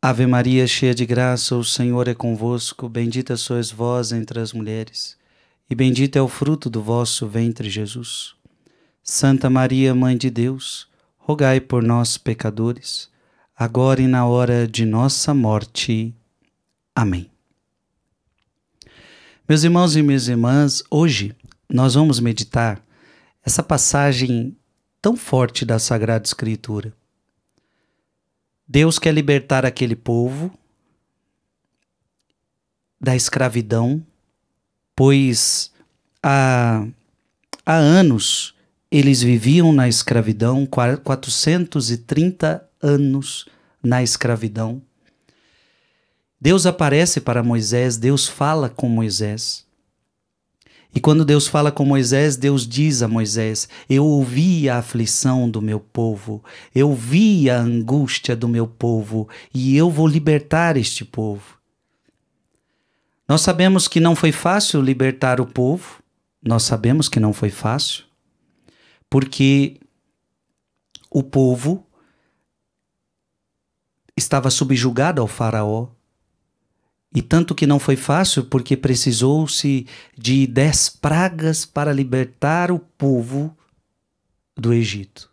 Ave Maria, cheia de graça, o Senhor é convosco, bendita sois vós entre as mulheres, e bendito é o fruto do vosso ventre, Jesus. Santa Maria, Mãe de Deus, rogai por nós, pecadores, agora e na hora de nossa morte. Amém. Meus irmãos e minhas irmãs, hoje nós vamos meditar essa passagem tão forte da Sagrada Escritura Deus quer libertar aquele povo da escravidão, pois há, há anos eles viviam na escravidão 430 anos na escravidão. Deus aparece para Moisés, Deus fala com Moisés. E quando Deus fala com Moisés, Deus diz a Moisés: Eu ouvi a aflição do meu povo, eu vi a angústia do meu povo, e eu vou libertar este povo. Nós sabemos que não foi fácil libertar o povo, nós sabemos que não foi fácil, porque o povo estava subjugado ao Faraó, e tanto que não foi fácil, porque precisou-se de dez pragas para libertar o povo do Egito.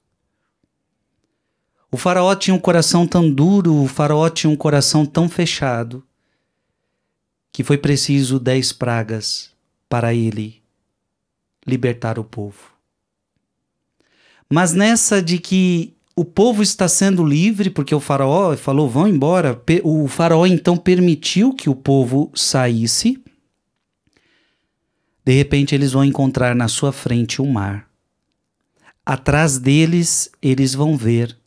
O faraó tinha um coração tão duro, o faraó tinha um coração tão fechado, que foi preciso dez pragas para ele libertar o povo. Mas nessa de que o povo está sendo livre porque o faraó falou vão embora. O faraó então permitiu que o povo saísse. De repente eles vão encontrar na sua frente o mar. Atrás deles eles vão ver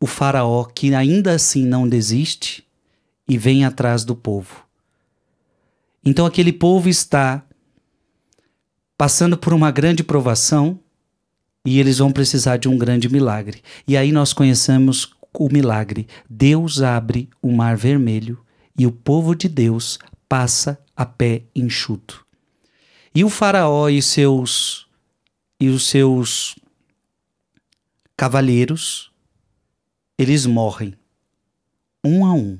o faraó que ainda assim não desiste e vem atrás do povo. Então aquele povo está passando por uma grande provação e eles vão precisar de um grande milagre. E aí nós conhecemos o milagre. Deus abre o mar vermelho e o povo de Deus passa a pé enxuto. E o faraó e seus e os seus cavalheiros eles morrem um a um.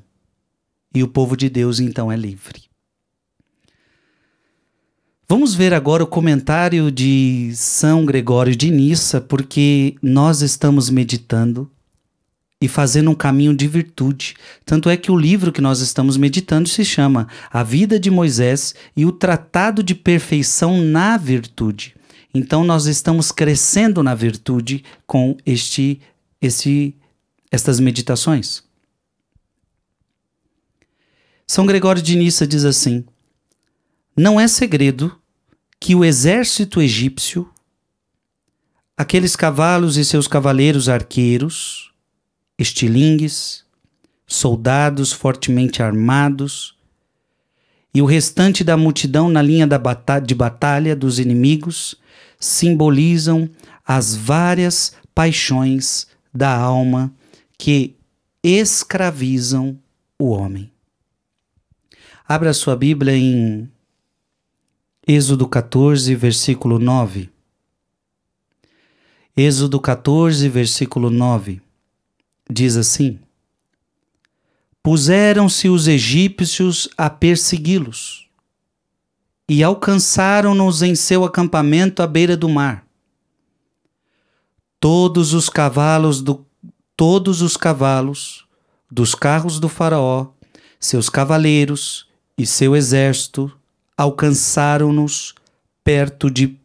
E o povo de Deus então é livre. Vamos ver agora o comentário de São Gregório de Nissa, porque nós estamos meditando e fazendo um caminho de virtude. Tanto é que o livro que nós estamos meditando se chama A Vida de Moisés e o Tratado de Perfeição na Virtude. Então nós estamos crescendo na virtude com este, esse, estas meditações. São Gregório de Nissa diz assim: Não é segredo que o exército egípcio, aqueles cavalos e seus cavaleiros arqueiros, estilingues, soldados fortemente armados, e o restante da multidão na linha da bata de batalha dos inimigos simbolizam as várias paixões da alma que escravizam o homem. Abra sua Bíblia em Êxodo 14, versículo 9. Êxodo 14, versículo 9. Diz assim: Puseram-se os egípcios a persegui-los e alcançaram-nos em seu acampamento à beira do mar. Todos os cavalos do todos os cavalos dos carros do faraó, seus cavaleiros e seu exército alcançaram-nos perto de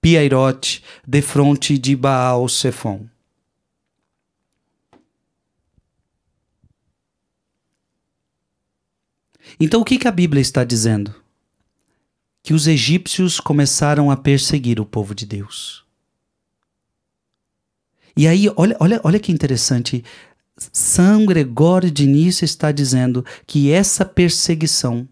Piairote, frente de Baal Sefon. Então o que, que a Bíblia está dizendo? Que os egípcios começaram a perseguir o povo de Deus. E aí, olha, olha, olha que interessante. São Gregório de Nice está dizendo que essa perseguição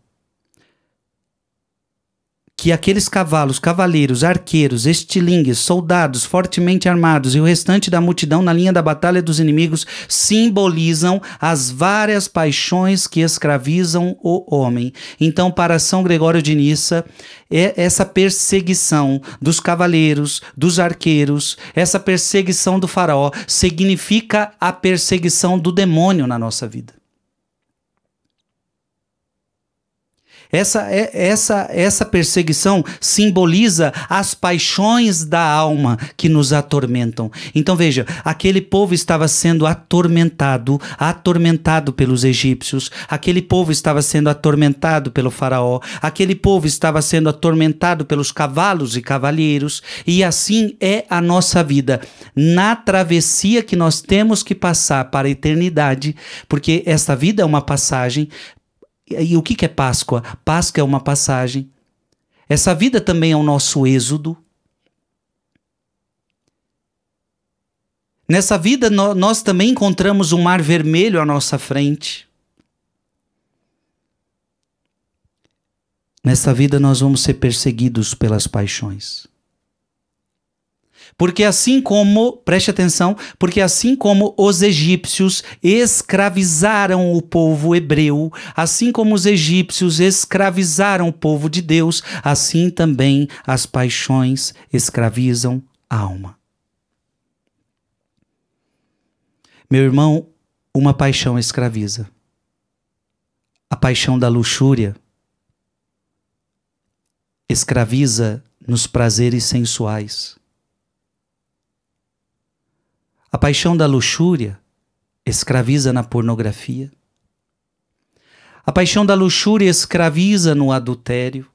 que aqueles cavalos, cavaleiros, arqueiros, estilingues, soldados fortemente armados e o restante da multidão na linha da batalha dos inimigos simbolizam as várias paixões que escravizam o homem. Então, para São Gregório de Nissa, é essa perseguição dos cavaleiros, dos arqueiros, essa perseguição do faraó significa a perseguição do demônio na nossa vida. Essa, é, essa, essa perseguição simboliza as paixões da alma que nos atormentam. Então veja, aquele povo estava sendo atormentado, atormentado pelos egípcios, aquele povo estava sendo atormentado pelo faraó, aquele povo estava sendo atormentado pelos cavalos e cavalheiros, e assim é a nossa vida. Na travessia que nós temos que passar para a eternidade, porque esta vida é uma passagem, e o que, é Páscoa? Páscoa é uma passagem. Essa vida também é o nosso êxodo. Nessa vida, nós também encontramos um mar vermelho à nossa frente. Nessa vida, nós vamos ser perseguidos pelas paixões. Porque assim como, preste atenção, porque assim como os egípcios escravizaram o povo hebreu, assim como os egípcios escravizaram o povo de Deus, assim também as paixões escravizam a alma. Meu irmão, uma paixão escraviza. A paixão da luxúria escraviza nos prazeres sensuais. A paixão da luxúria escraviza na pornografia. A paixão da luxúria escraviza no adultério.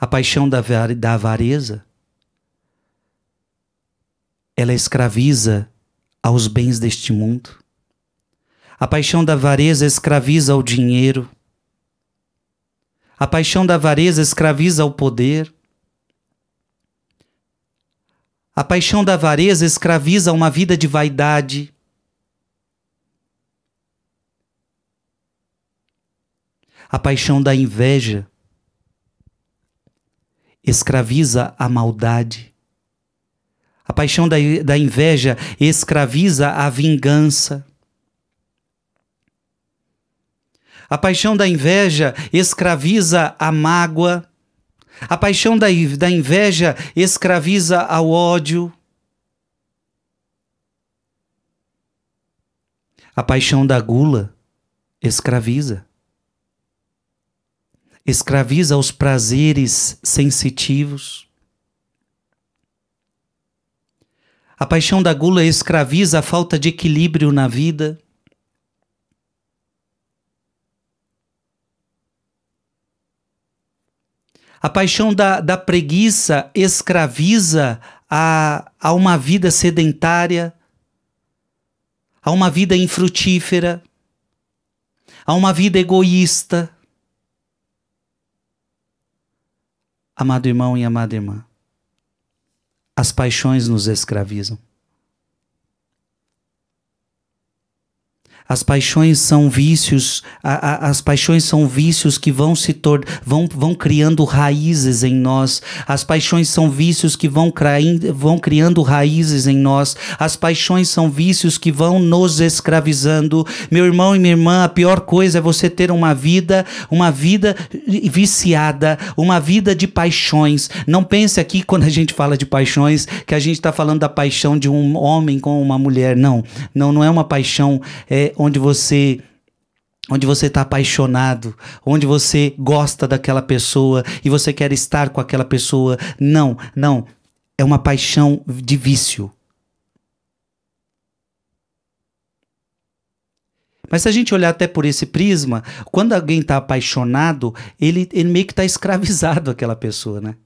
A paixão da, da avareza, ela escraviza aos bens deste mundo. A paixão da avareza escraviza ao dinheiro. A paixão da avareza escraviza ao poder. A paixão da avareza escraviza uma vida de vaidade. A paixão da inveja escraviza a maldade. A paixão da, da inveja escraviza a vingança. A paixão da inveja escraviza a mágoa. A paixão da, da inveja escraviza ao ódio. A paixão da gula escraviza. Escraviza aos prazeres sensitivos. A paixão da gula escraviza a falta de equilíbrio na vida. A paixão da, da preguiça escraviza a, a uma vida sedentária, a uma vida infrutífera, a uma vida egoísta. Amado irmão e amada irmã, as paixões nos escravizam. As paixões são vícios, a, a, as paixões são vícios que vão se tor vão, vão criando raízes em nós. As paixões são vícios que vão, vão criando raízes em nós. As paixões são vícios que vão nos escravizando. Meu irmão e minha irmã, a pior coisa é você ter uma vida, uma vida viciada, uma vida de paixões. Não pense aqui quando a gente fala de paixões que a gente está falando da paixão de um homem com uma mulher. Não, não, não é uma paixão. É, onde você onde você está apaixonado, onde você gosta daquela pessoa e você quer estar com aquela pessoa. Não, não. É uma paixão de vício. Mas se a gente olhar até por esse prisma, quando alguém está apaixonado, ele, ele meio que está escravizado aquela pessoa, né?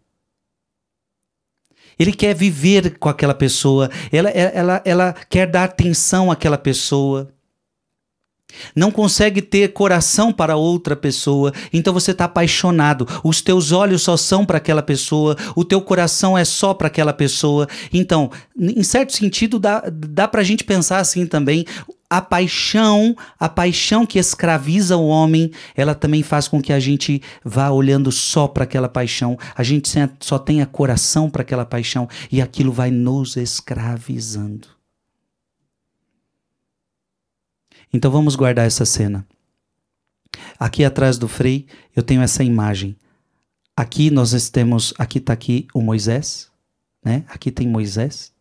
Ele quer viver com aquela pessoa, ela, ela, ela quer dar atenção àquela pessoa. Não consegue ter coração para outra pessoa, então você está apaixonado. Os teus olhos só são para aquela pessoa, o teu coração é só para aquela pessoa. Então, em certo sentido, dá, dá para a gente pensar assim também. A paixão, a paixão que escraviza o homem, ela também faz com que a gente vá olhando só para aquela paixão. A gente só tenha coração para aquela paixão e aquilo vai nos escravizando. Então vamos guardar essa cena. Aqui atrás do Frei eu tenho essa imagem. Aqui nós temos, aqui está aqui o Moisés, né? Aqui tem Moisés.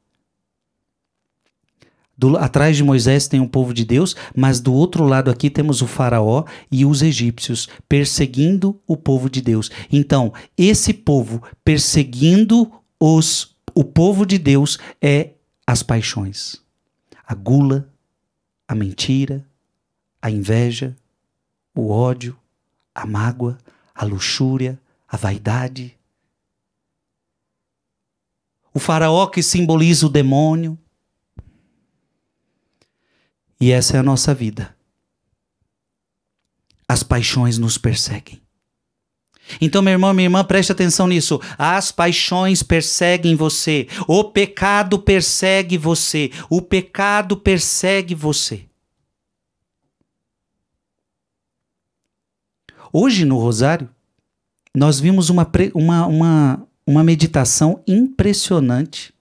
Do, atrás de Moisés tem o povo de Deus, mas do outro lado aqui temos o faraó e os egípcios perseguindo o povo de Deus. Então, esse povo perseguindo os o povo de Deus é as paixões, a gula, a mentira, a inveja, o ódio, a mágoa, a luxúria, a vaidade. O faraó que simboliza o demônio. E essa é a nossa vida. As paixões nos perseguem. Então, meu irmão, minha irmã, preste atenção nisso. As paixões perseguem você. O pecado persegue você. O pecado persegue você. Hoje no Rosário, nós vimos uma, uma, uma, uma meditação impressionante.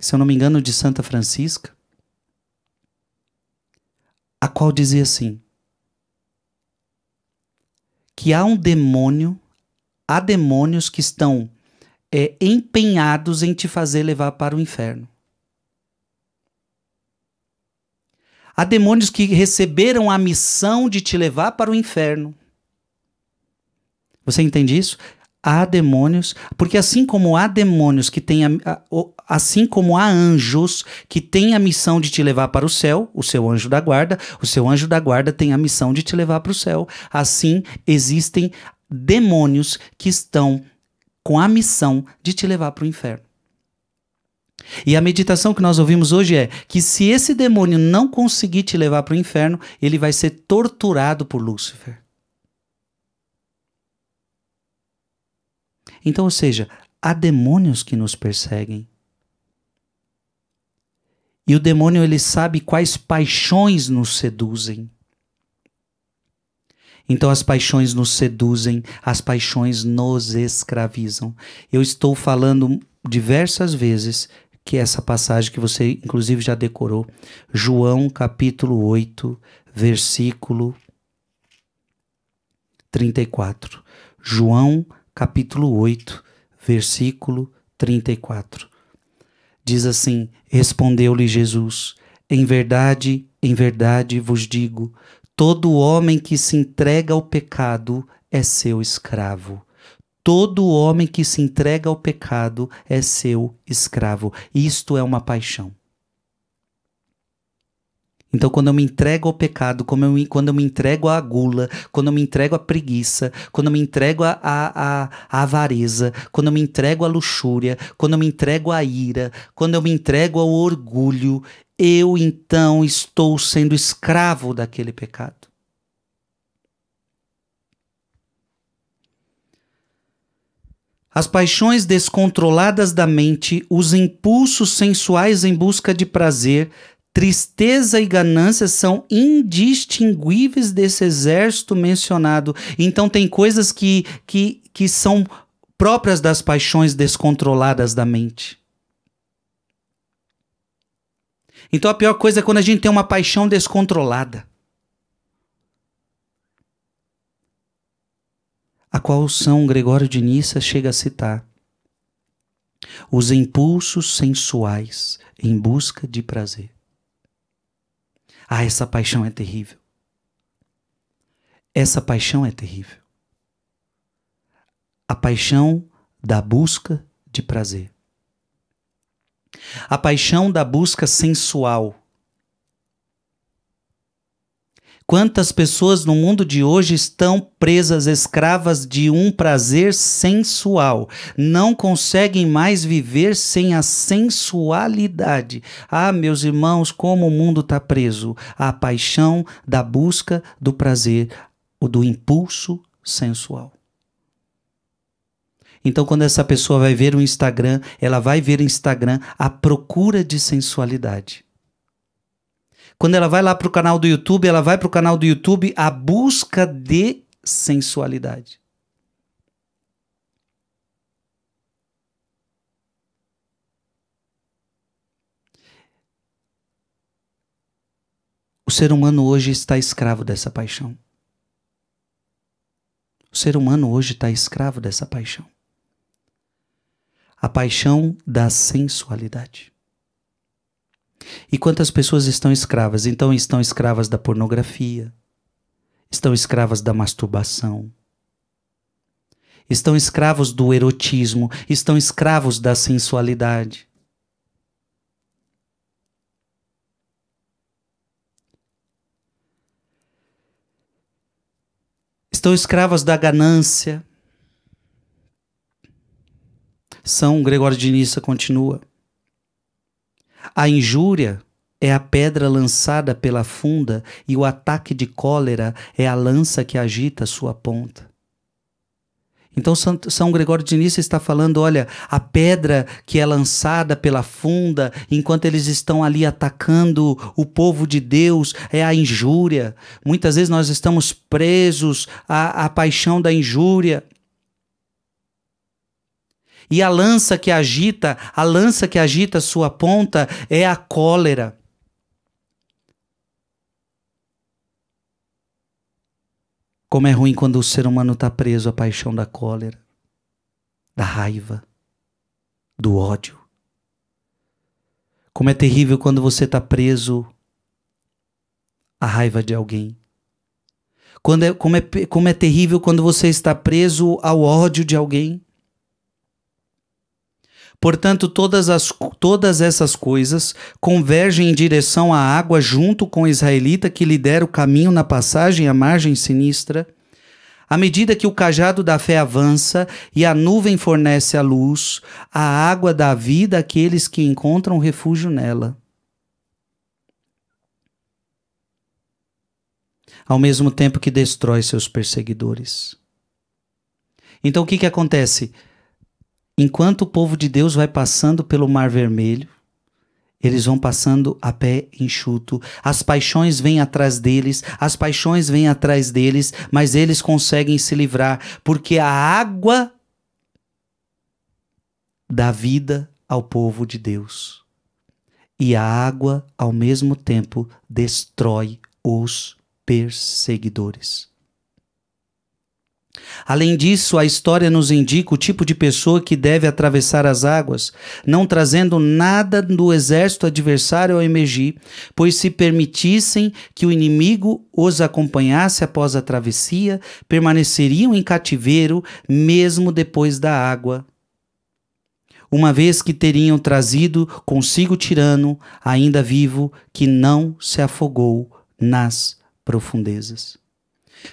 Se eu não me engano, de Santa Francisca, a qual dizia assim: que há um demônio, há demônios que estão é, empenhados em te fazer levar para o inferno. Há demônios que receberam a missão de te levar para o inferno. Você entende isso? há demônios, porque assim como há demônios que têm, assim como há anjos que têm a missão de te levar para o céu, o seu anjo da guarda, o seu anjo da guarda tem a missão de te levar para o céu. Assim existem demônios que estão com a missão de te levar para o inferno. E a meditação que nós ouvimos hoje é que se esse demônio não conseguir te levar para o inferno, ele vai ser torturado por Lúcifer. Então, ou seja, há demônios que nos perseguem. E o demônio ele sabe quais paixões nos seduzem. Então as paixões nos seduzem, as paixões nos escravizam. Eu estou falando diversas vezes que essa passagem que você inclusive já decorou, João capítulo 8, versículo 34. João capítulo 8, versículo 34. Diz assim: Respondeu-lhe Jesus: Em verdade, em verdade vos digo, todo homem que se entrega ao pecado é seu escravo. Todo homem que se entrega ao pecado é seu escravo. Isto é uma paixão. Então, quando eu me entrego ao pecado, quando eu me, quando eu me entrego à gula, quando eu me entrego à preguiça, quando eu me entrego à, à, à avareza, quando eu me entrego à luxúria, quando eu me entrego à ira, quando eu me entrego ao orgulho, eu então estou sendo escravo daquele pecado. As paixões descontroladas da mente, os impulsos sensuais em busca de prazer, Tristeza e ganância são indistinguíveis desse exército mencionado. Então, tem coisas que, que, que são próprias das paixões descontroladas da mente. Então, a pior coisa é quando a gente tem uma paixão descontrolada. A qual São Gregório de Nissa chega a citar os impulsos sensuais em busca de prazer. Ah, essa paixão é terrível. Essa paixão é terrível. A paixão da busca de prazer. A paixão da busca sensual. Quantas pessoas no mundo de hoje estão presas, escravas de um prazer sensual? Não conseguem mais viver sem a sensualidade. Ah, meus irmãos, como o mundo está preso à paixão da busca do prazer, ou do impulso sensual. Então, quando essa pessoa vai ver o Instagram, ela vai ver o Instagram à procura de sensualidade. Quando ela vai lá para o canal do YouTube, ela vai para o canal do YouTube à busca de sensualidade. O ser humano hoje está escravo dessa paixão. O ser humano hoje está escravo dessa paixão. A paixão da sensualidade. E quantas pessoas estão escravas? Então estão escravas da pornografia, estão escravas da masturbação, estão escravos do erotismo, estão escravos da sensualidade. Estão escravas da ganância. São Gregório de Nissa continua. A injúria é a pedra lançada pela funda e o ataque de cólera é a lança que agita sua ponta. Então São Gregório de Nissa está falando, olha, a pedra que é lançada pela funda, enquanto eles estão ali atacando o povo de Deus, é a injúria. Muitas vezes nós estamos presos à, à paixão da injúria. E a lança que agita, a lança que agita sua ponta é a cólera. Como é ruim quando o ser humano está preso à paixão da cólera, da raiva, do ódio. Como é terrível quando você está preso à raiva de alguém. Quando é, como, é, como é terrível quando você está preso ao ódio de alguém. Portanto, todas, as, todas essas coisas convergem em direção à água junto com o israelita que lidera o caminho na passagem à margem sinistra. À medida que o cajado da fé avança e a nuvem fornece a luz, a água dá vida àqueles que encontram refúgio nela. Ao mesmo tempo que destrói seus perseguidores. Então o que, que acontece? Enquanto o povo de Deus vai passando pelo Mar Vermelho, eles vão passando a pé enxuto. As paixões vêm atrás deles, as paixões vêm atrás deles, mas eles conseguem se livrar, porque a água dá vida ao povo de Deus. E a água, ao mesmo tempo, destrói os perseguidores. Além disso, a história nos indica o tipo de pessoa que deve atravessar as águas, não trazendo nada do exército adversário ao emergir, pois se permitissem que o inimigo os acompanhasse após a travessia, permaneceriam em cativeiro mesmo depois da água, uma vez que teriam trazido consigo o tirano, ainda vivo, que não se afogou nas profundezas.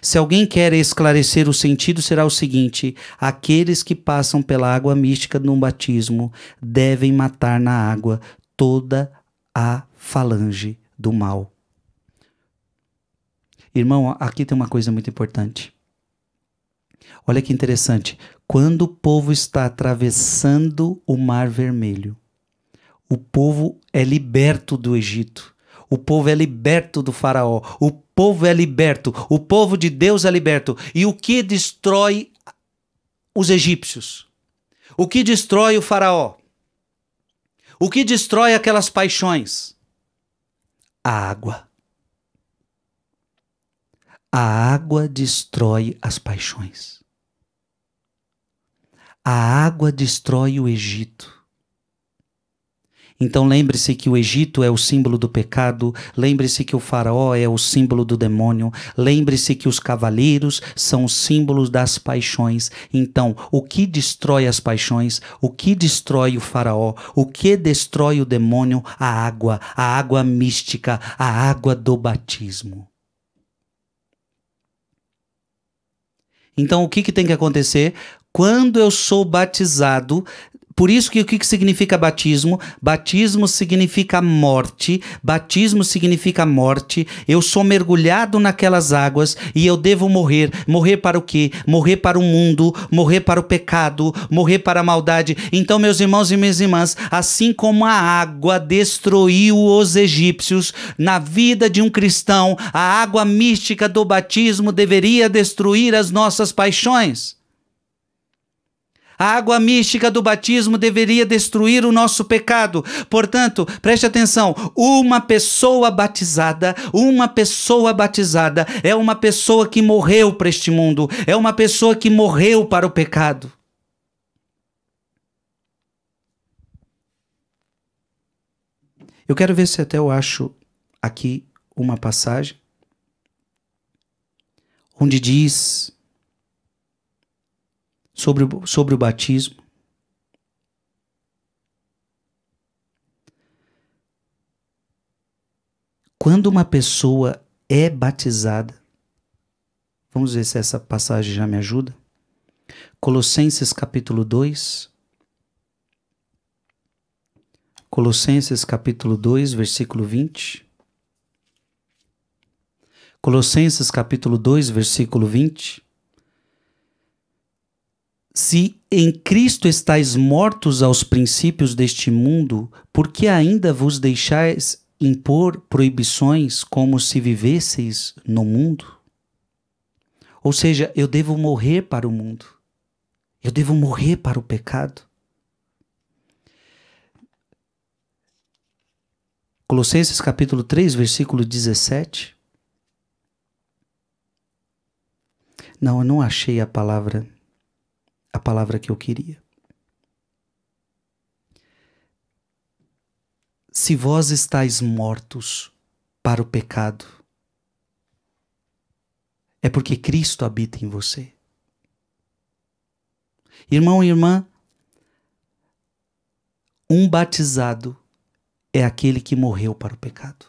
Se alguém quer esclarecer o sentido, será o seguinte: aqueles que passam pela água mística no batismo devem matar na água toda a falange do mal. Irmão, aqui tem uma coisa muito importante. Olha que interessante. Quando o povo está atravessando o Mar Vermelho, o povo é liberto do Egito. O povo é liberto do Faraó. O povo é liberto, o povo de Deus é liberto. E o que destrói os egípcios? O que destrói o faraó? O que destrói aquelas paixões? A água. A água destrói as paixões. A água destrói o Egito. Então lembre-se que o Egito é o símbolo do pecado, lembre-se que o faraó é o símbolo do demônio, lembre-se que os cavaleiros são símbolos das paixões. Então, o que destrói as paixões? O que destrói o faraó? O que destrói o demônio? A água, a água mística, a água do batismo. Então, o que, que tem que acontecer? Quando eu sou batizado, por isso que o que, significa batismo? Batismo significa morte, batismo significa morte. Eu sou mergulhado naquelas águas e eu devo morrer. Morrer para o quê? Morrer para o mundo, morrer para o pecado, morrer para a maldade. Então, meus irmãos e minhas irmãs, assim como a água destruiu os egípcios, na vida de um cristão, a água mística do batismo deveria destruir as nossas paixões. A água mística do batismo deveria destruir o nosso pecado. Portanto, preste atenção: uma pessoa batizada, uma pessoa batizada é uma pessoa que morreu para este mundo, é uma pessoa que morreu para o pecado. Eu quero ver se até eu acho aqui uma passagem onde diz sobre, sobre o batismo. Quando uma pessoa é batizada, vamos ver se essa passagem já me ajuda. Colossenses capítulo 2. Colossenses capítulo 2, versículo 20. Colossenses capítulo 2, versículo 20. Se em Cristo estáis mortos aos princípios deste mundo, por que ainda vos deixais impor proibições como se vivesseis no mundo? Ou seja, eu devo morrer para o mundo. Eu devo morrer para o pecado. Colossenses capítulo 3, versículo 17. Não, eu não achei a palavra a palavra que eu queria. Se vós estáis mortos para o pecado, é porque Cristo habita em você. Irmão e irmã, um batizado é aquele que morreu para o pecado.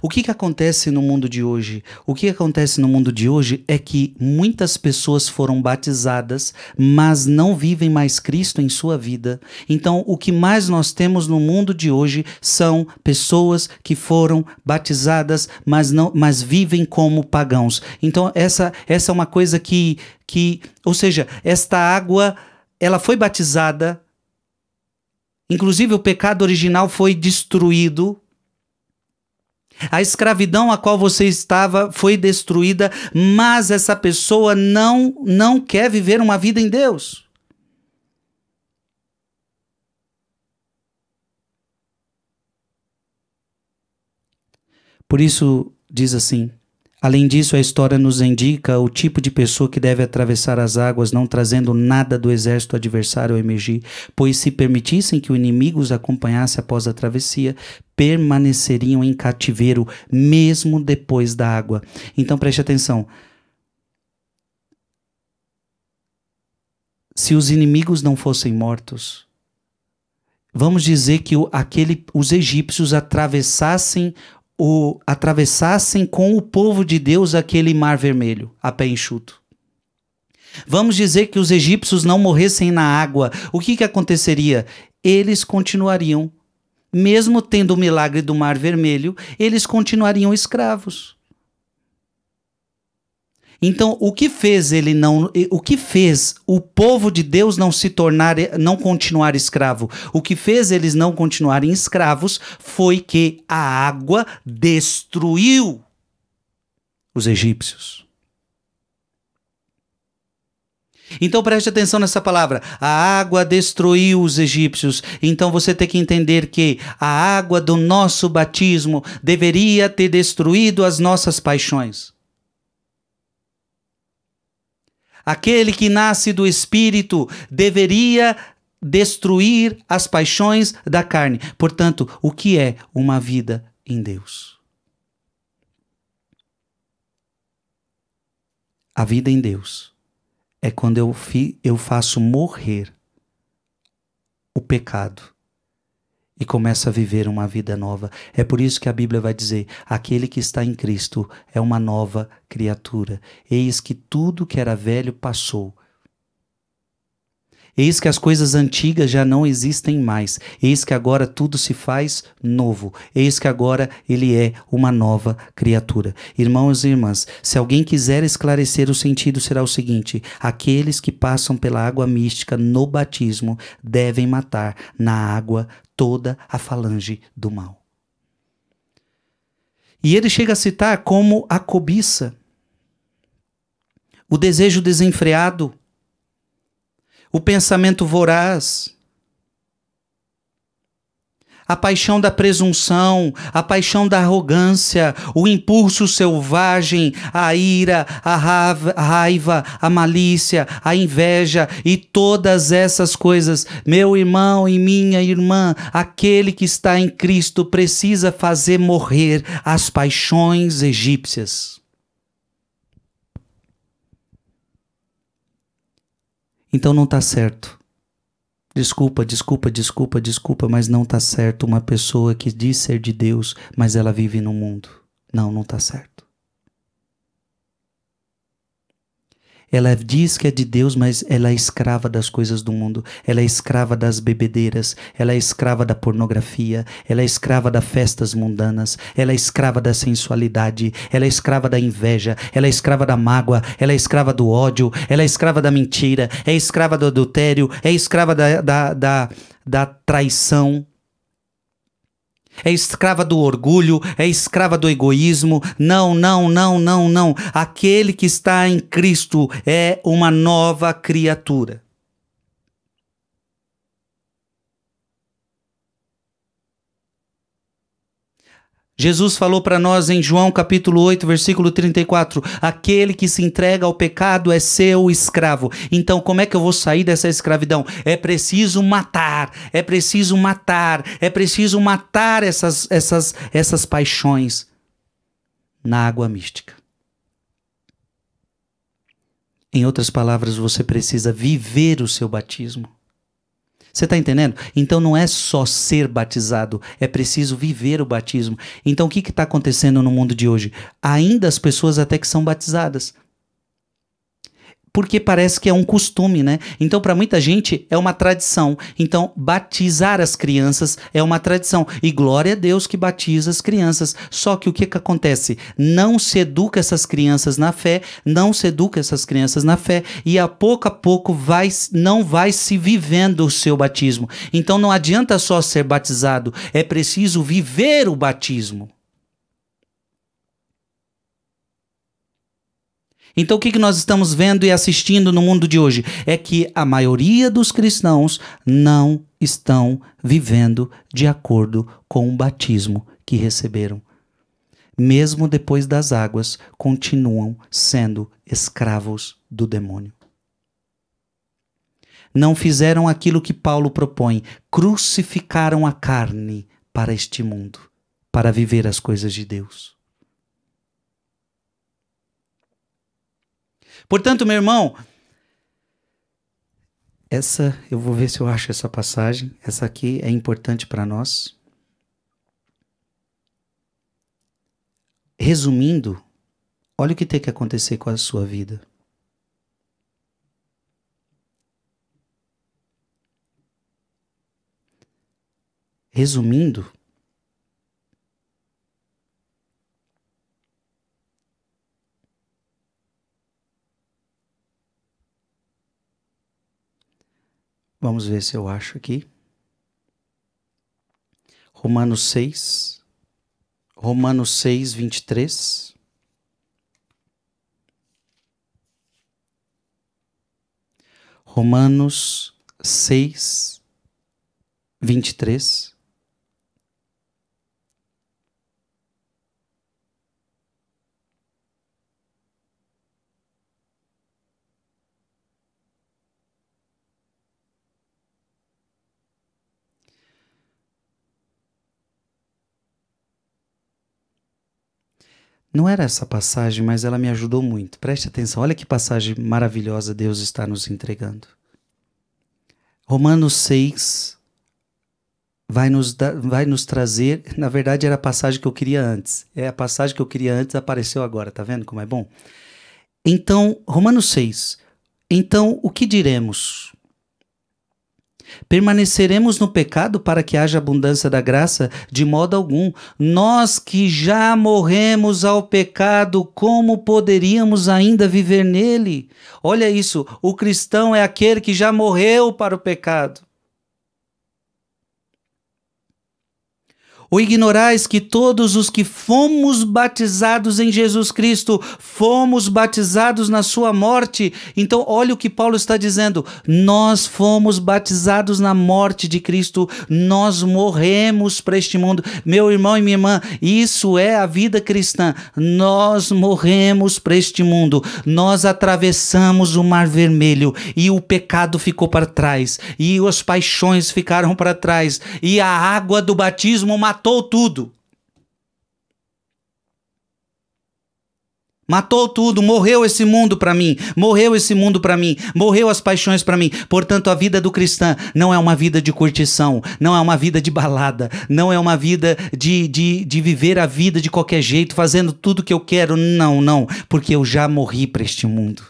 O que, que acontece no mundo de hoje? O que acontece no mundo de hoje é que muitas pessoas foram batizadas, mas não vivem mais Cristo em sua vida. Então, o que mais nós temos no mundo de hoje são pessoas que foram batizadas, mas não, mas vivem como pagãos. Então, essa essa é uma coisa que que, ou seja, esta água ela foi batizada Inclusive, o pecado original foi destruído a escravidão a qual você estava foi destruída, mas essa pessoa não não quer viver uma vida em Deus. Por isso diz assim: Além disso, a história nos indica o tipo de pessoa que deve atravessar as águas, não trazendo nada do exército adversário ao emergir, pois se permitissem que o inimigo os acompanhasse após a travessia, permaneceriam em cativeiro mesmo depois da água. Então preste atenção. Se os inimigos não fossem mortos, vamos dizer que aquele, os egípcios atravessassem o atravessassem com o povo de Deus aquele mar vermelho, a pé enxuto. Vamos dizer que os egípcios não morressem na água, o que, que aconteceria? Eles continuariam, mesmo tendo o milagre do mar vermelho, eles continuariam escravos. Então, o que fez ele não, o que fez o povo de Deus não se tornar, não continuar escravo? O que fez eles não continuarem escravos foi que a água destruiu os egípcios. Então preste atenção nessa palavra. A água destruiu os egípcios. Então você tem que entender que a água do nosso batismo deveria ter destruído as nossas paixões. Aquele que nasce do Espírito deveria destruir as paixões da carne. Portanto, o que é uma vida em Deus? A vida em Deus é quando eu, fi, eu faço morrer o pecado e começa a viver uma vida nova. É por isso que a Bíblia vai dizer: aquele que está em Cristo é uma nova criatura. Eis que tudo que era velho passou Eis que as coisas antigas já não existem mais. Eis que agora tudo se faz novo. Eis que agora ele é uma nova criatura. Irmãos e irmãs, se alguém quiser esclarecer o sentido, será o seguinte: aqueles que passam pela água mística no batismo devem matar na água toda a falange do mal. E ele chega a citar como a cobiça, o desejo desenfreado, o pensamento voraz, a paixão da presunção, a paixão da arrogância, o impulso selvagem, a ira, a raiva, a malícia, a inveja e todas essas coisas. Meu irmão e minha irmã, aquele que está em Cristo precisa fazer morrer as paixões egípcias. Então não está certo. Desculpa, desculpa, desculpa, desculpa, mas não está certo uma pessoa que diz ser de Deus, mas ela vive no mundo. Não, não está certo. Ela diz que é de Deus, mas ela é escrava das coisas do mundo. Ela é escrava das bebedeiras. Ela é escrava da pornografia. Ela é escrava das festas mundanas. Ela é escrava da sensualidade. Ela é escrava da inveja. Ela é escrava da mágoa. Ela é escrava do ódio. Ela é escrava da mentira. É escrava do adultério. É escrava da, da, da, da traição é escrava do orgulho, é escrava do egoísmo. Não, não, não, não, não. Aquele que está em Cristo é uma nova criatura. Jesus falou para nós em João capítulo 8, versículo 34: aquele que se entrega ao pecado é seu escravo. Então, como é que eu vou sair dessa escravidão? É preciso matar, é preciso matar, é preciso matar essas, essas, essas paixões na água mística. Em outras palavras, você precisa viver o seu batismo. Você está entendendo? Então não é só ser batizado, é preciso viver o batismo. Então o que está acontecendo no mundo de hoje? Ainda as pessoas até que são batizadas porque parece que é um costume, né? Então, para muita gente, é uma tradição. Então, batizar as crianças é uma tradição. E glória a Deus que batiza as crianças. Só que o que, que acontece? Não se educa essas crianças na fé, não se educa essas crianças na fé, e a pouco a pouco vai, não vai se vivendo o seu batismo. Então, não adianta só ser batizado, é preciso viver o batismo. Então o que, nós estamos vendo e assistindo no mundo de hoje? É que a maioria dos cristãos não estão vivendo de acordo com o batismo que receberam. Mesmo depois das águas, continuam sendo escravos do demônio não fizeram aquilo que Paulo propõe, crucificaram a carne para este mundo, para viver as coisas de Deus. Portanto, meu irmão, essa, eu vou ver se eu acho essa passagem. Essa aqui é importante para nós. Resumindo, olha o que tem que acontecer com a sua vida. Resumindo, Vamos ver se eu acho aqui. Romanos 6. Romanos 6, 23. Romanos 6, 23. Não era essa passagem, mas ela me ajudou muito. Preste atenção, olha que passagem maravilhosa Deus está nos entregando. Romanos 6 vai nos, vai nos trazer. Na verdade, era a passagem que eu queria antes. É a passagem que eu queria antes, apareceu agora, tá vendo como é bom? Então, Romanos 6. Então, o que diremos? Permaneceremos no pecado para que haja abundância da graça? De modo algum. Nós que já morremos ao pecado, como poderíamos ainda viver nele? Olha isso, o cristão é aquele que já morreu para o pecado. Ou ignorais que todos os que fomos batizados em Jesus Cristo, fomos batizados na sua morte? Então, olha o que Paulo está dizendo. Nós fomos batizados na morte de Cristo, nós morremos para este mundo. Meu irmão e minha irmã, isso é a vida cristã. Nós morremos para este mundo, nós atravessamos o mar vermelho e o pecado ficou para trás, e as paixões ficaram para trás, e a água do batismo matou matou tudo. Matou tudo, morreu esse mundo para mim, morreu esse mundo para mim, morreu as paixões para mim. Portanto, a vida do cristão não é uma vida de curtição, não é uma vida de balada, não é uma vida de, de, de viver a vida de qualquer jeito, fazendo tudo que eu quero. Não, não, porque eu já morri para este mundo.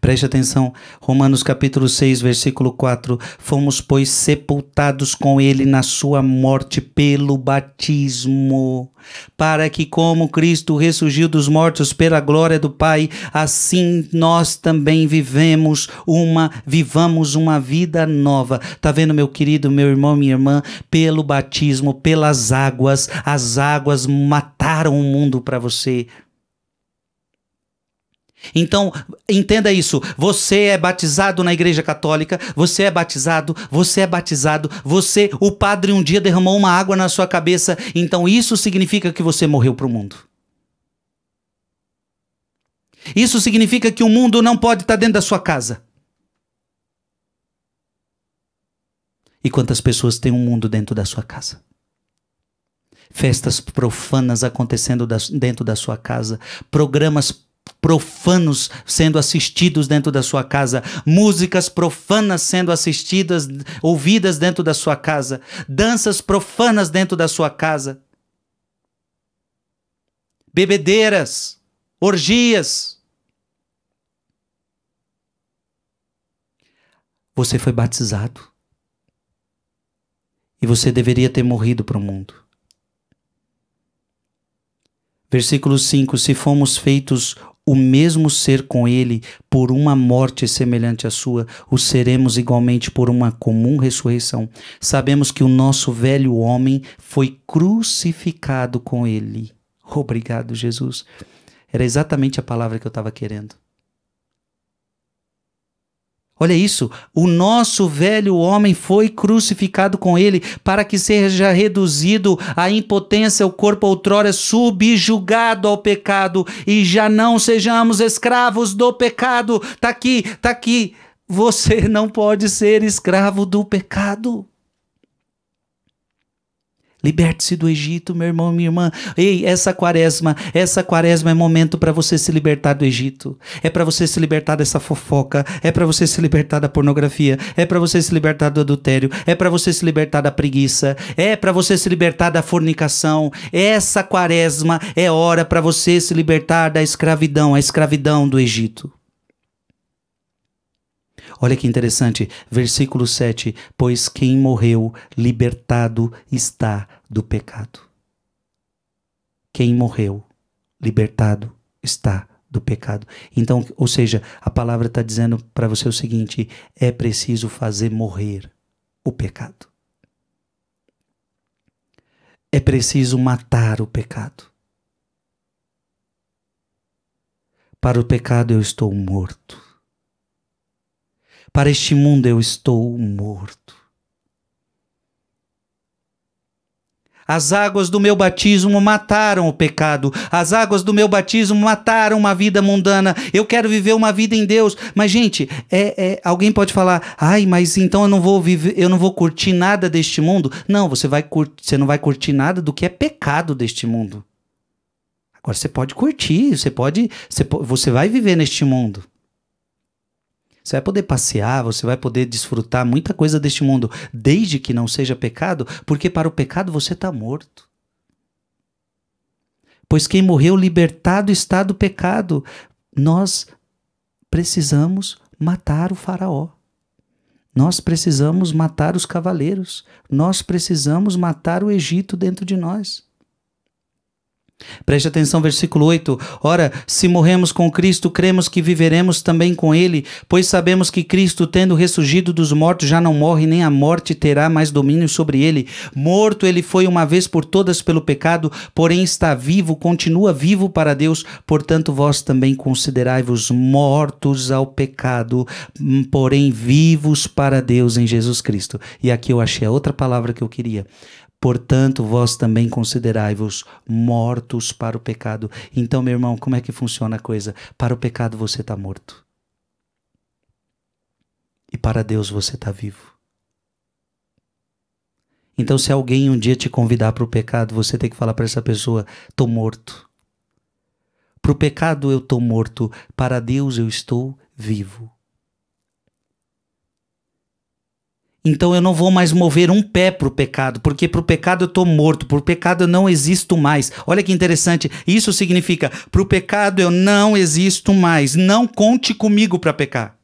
Preste atenção, Romanos capítulo 6, versículo 4. Fomos, pois, sepultados com ele na sua morte pelo batismo, para que, como Cristo ressurgiu dos mortos pela glória do Pai, assim nós também vivemos uma, vivamos uma vida nova. Tá vendo, meu querido, meu irmão, minha irmã, pelo batismo, pelas águas, as águas mataram o mundo para você. Então, entenda isso. Você é batizado na Igreja Católica, você é batizado, você é batizado, você, o padre um dia derramou uma água na sua cabeça, então isso significa que você morreu para o mundo. Isso significa que o mundo não pode estar tá dentro da sua casa. E quantas pessoas têm um mundo dentro da sua casa? Festas profanas acontecendo dentro da sua casa, programas profanos sendo assistidos dentro da sua casa, músicas profanas sendo assistidas, ouvidas dentro da sua casa, danças profanas dentro da sua casa, bebedeiras, orgias. Você foi batizado. E você deveria ter morrido para o mundo. Versículo 5: Se fomos feitos o mesmo ser com ele por uma morte semelhante à sua, o seremos igualmente por uma comum ressurreição. Sabemos que o nosso velho homem foi crucificado com ele. Obrigado, Jesus. Era exatamente a palavra que eu estava querendo. Olha isso, o nosso velho homem foi crucificado com ele para que seja reduzido à impotência o corpo outrora subjugado ao pecado e já não sejamos escravos do pecado. Tá aqui, tá aqui. Você não pode ser escravo do pecado. Liberte-se do Egito, meu irmão, minha irmã. Ei, essa quaresma, essa quaresma é momento para você se libertar do Egito. É para você se libertar dessa fofoca. É para você se libertar da pornografia. É para você se libertar do adultério. É para você se libertar da preguiça. É para você se libertar da fornicação. Essa quaresma é hora para você se libertar da escravidão, a escravidão do Egito. Olha que interessante, versículo 7: Pois quem morreu libertado está do pecado. Quem morreu libertado está do pecado. Então, ou seja, a palavra está dizendo para você o seguinte: é preciso fazer morrer o pecado. É preciso matar o pecado. Para o pecado eu estou morto. Para este mundo eu estou morto. As águas do meu batismo mataram o pecado. As águas do meu batismo mataram uma vida mundana. Eu quero viver uma vida em Deus. Mas, gente, é, é, alguém pode falar: ai, mas então eu não vou viver, eu não vou curtir nada deste mundo. Não, você, vai curtir, você não vai curtir nada do que é pecado deste mundo. Agora você pode curtir, você pode. Você, você vai viver neste mundo. Você vai poder passear, você vai poder desfrutar muita coisa deste mundo, desde que não seja pecado, porque para o pecado você está morto. Pois quem morreu libertado está do pecado. Nós precisamos matar o Faraó. Nós precisamos matar os cavaleiros. Nós precisamos matar o Egito dentro de nós. Preste atenção, versículo 8. Ora, se morremos com Cristo, cremos que viveremos também com Ele, pois sabemos que Cristo, tendo ressurgido dos mortos, já não morre, nem a morte terá mais domínio sobre ele. Morto ele foi uma vez por todas pelo pecado, porém está vivo, continua vivo para Deus. Portanto, vós também considerai-vos mortos ao pecado, porém vivos para Deus em Jesus Cristo. E aqui eu achei a outra palavra que eu queria. Portanto, vós também considerai-vos mortos para o pecado. Então, meu irmão, como é que funciona a coisa? Para o pecado você está morto. E para Deus você está vivo. Então, se alguém um dia te convidar para o pecado, você tem que falar para essa pessoa: estou morto. Para o pecado eu estou morto, para Deus eu estou vivo. Então eu não vou mais mover um pé para o pecado, porque para o pecado eu estou morto, para o pecado eu não existo mais. Olha que interessante, isso significa: para o pecado eu não existo mais. Não conte comigo para pecar.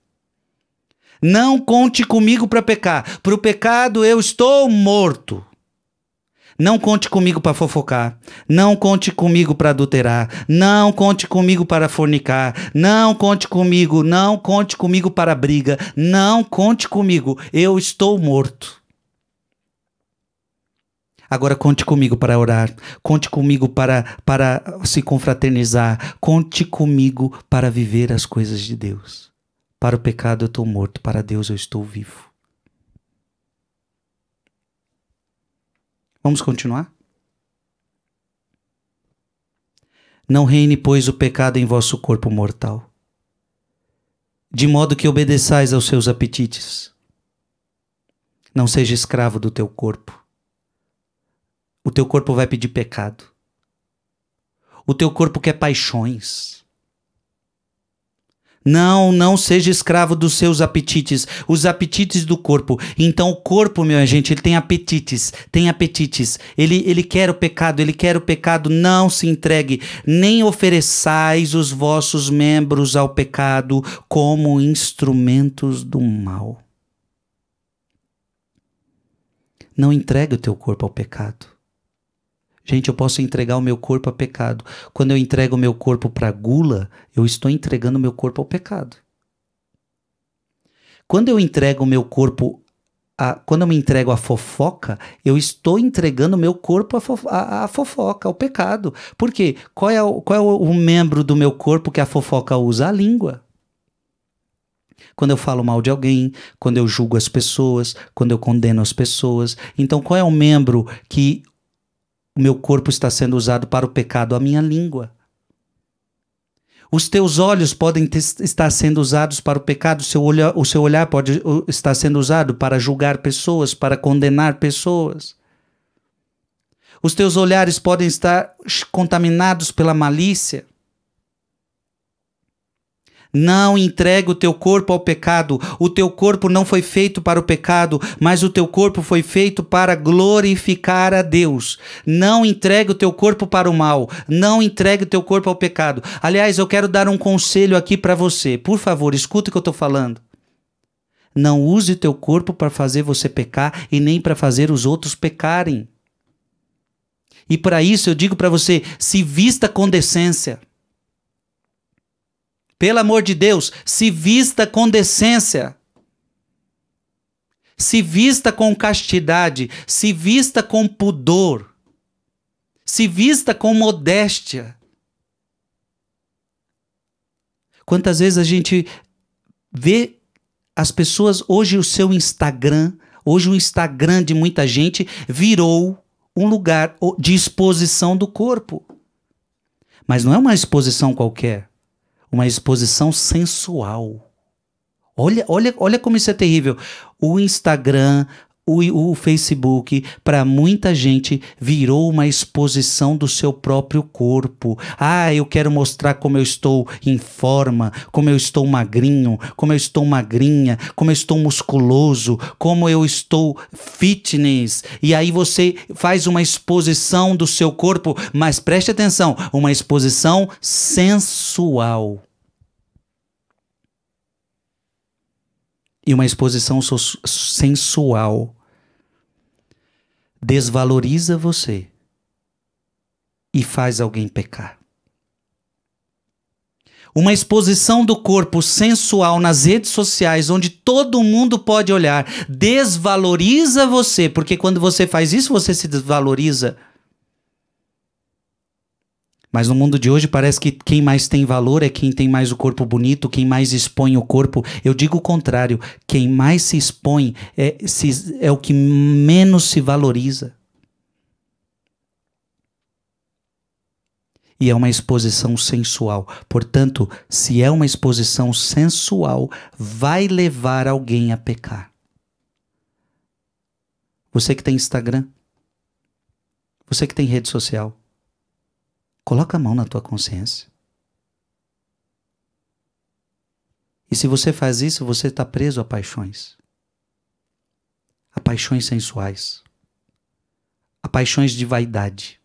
Não conte comigo para pecar. Para o pecado eu estou morto. Não conte comigo para fofocar. Não conte comigo para adulterar. Não conte comigo para fornicar. Não conte comigo. Não conte comigo para briga. Não conte comigo. Eu estou morto. Agora conte comigo para orar, conte comigo para, para se confraternizar, conte comigo para viver as coisas de Deus. Para o pecado eu estou morto, para Deus eu estou vivo. Vamos continuar? Não reine, pois, o pecado em vosso corpo mortal, de modo que obedeçais aos seus apetites. Não seja escravo do teu corpo. O teu corpo vai pedir pecado. O teu corpo quer paixões. Não, não seja escravo dos seus apetites, os apetites do corpo. Então o corpo, meu gente, ele tem apetites, tem apetites. Ele, ele quer o pecado, ele quer o pecado. Não se entregue, nem ofereçais os vossos membros ao pecado como instrumentos do mal. Não entregue o teu corpo ao pecado. Gente, eu posso entregar o meu corpo a pecado. Quando eu entrego o meu corpo para gula, eu estou entregando o meu corpo ao pecado. Quando eu entrego o meu corpo a, quando eu me entrego à fofoca, eu estou entregando o meu corpo à, à fofoca, ao pecado. Por quê? Qual é, o, qual é o membro do meu corpo que a fofoca usa? A língua. Quando eu falo mal de alguém, quando eu julgo as pessoas, quando eu condeno as pessoas. Então, qual é o membro que o meu corpo está sendo usado para o pecado, a minha língua. Os teus olhos podem estar sendo usados para o pecado, seu o seu olhar pode estar sendo usado para julgar pessoas, para condenar pessoas. Os teus olhares podem estar contaminados pela malícia. Não entregue o teu corpo ao pecado. O teu corpo não foi feito para o pecado, mas o teu corpo foi feito para glorificar a Deus. Não entregue o teu corpo para o mal. Não entregue o teu corpo ao pecado. Aliás, eu quero dar um conselho aqui para você. Por favor, escuta o que eu estou falando. Não use o teu corpo para fazer você pecar e nem para fazer os outros pecarem. E para isso eu digo para você: se vista com decência. Pelo amor de Deus, se vista com decência. Se vista com castidade, se vista com pudor, se vista com modéstia. Quantas vezes a gente vê as pessoas, hoje o seu Instagram, hoje o Instagram de muita gente virou um lugar de exposição do corpo. Mas não é uma exposição qualquer uma exposição sensual. Olha, olha, olha como isso é terrível. O Instagram, o, o Facebook, para muita gente, virou uma exposição do seu próprio corpo. Ah, eu quero mostrar como eu estou em forma, como eu estou magrinho, como eu estou magrinha, como eu estou musculoso, como eu estou fitness. E aí você faz uma exposição do seu corpo, mas preste atenção, uma exposição sensual. e uma exposição sensual desvaloriza você e faz alguém pecar. Uma exposição do corpo sensual nas redes sociais, onde todo mundo pode olhar, desvaloriza você, porque quando você faz isso, você se desvaloriza mas no mundo de hoje parece que quem mais tem valor é quem tem mais o corpo bonito, quem mais expõe o corpo. Eu digo o contrário: quem mais se expõe é, se, é o que menos se valoriza. E é uma exposição sensual. Portanto, se é uma exposição sensual, vai levar alguém a pecar. Você que tem Instagram, você que tem rede social, Coloca a mão na tua consciência. E se você faz isso, você está preso a paixões. A paixões sensuais. A paixões de vaidade.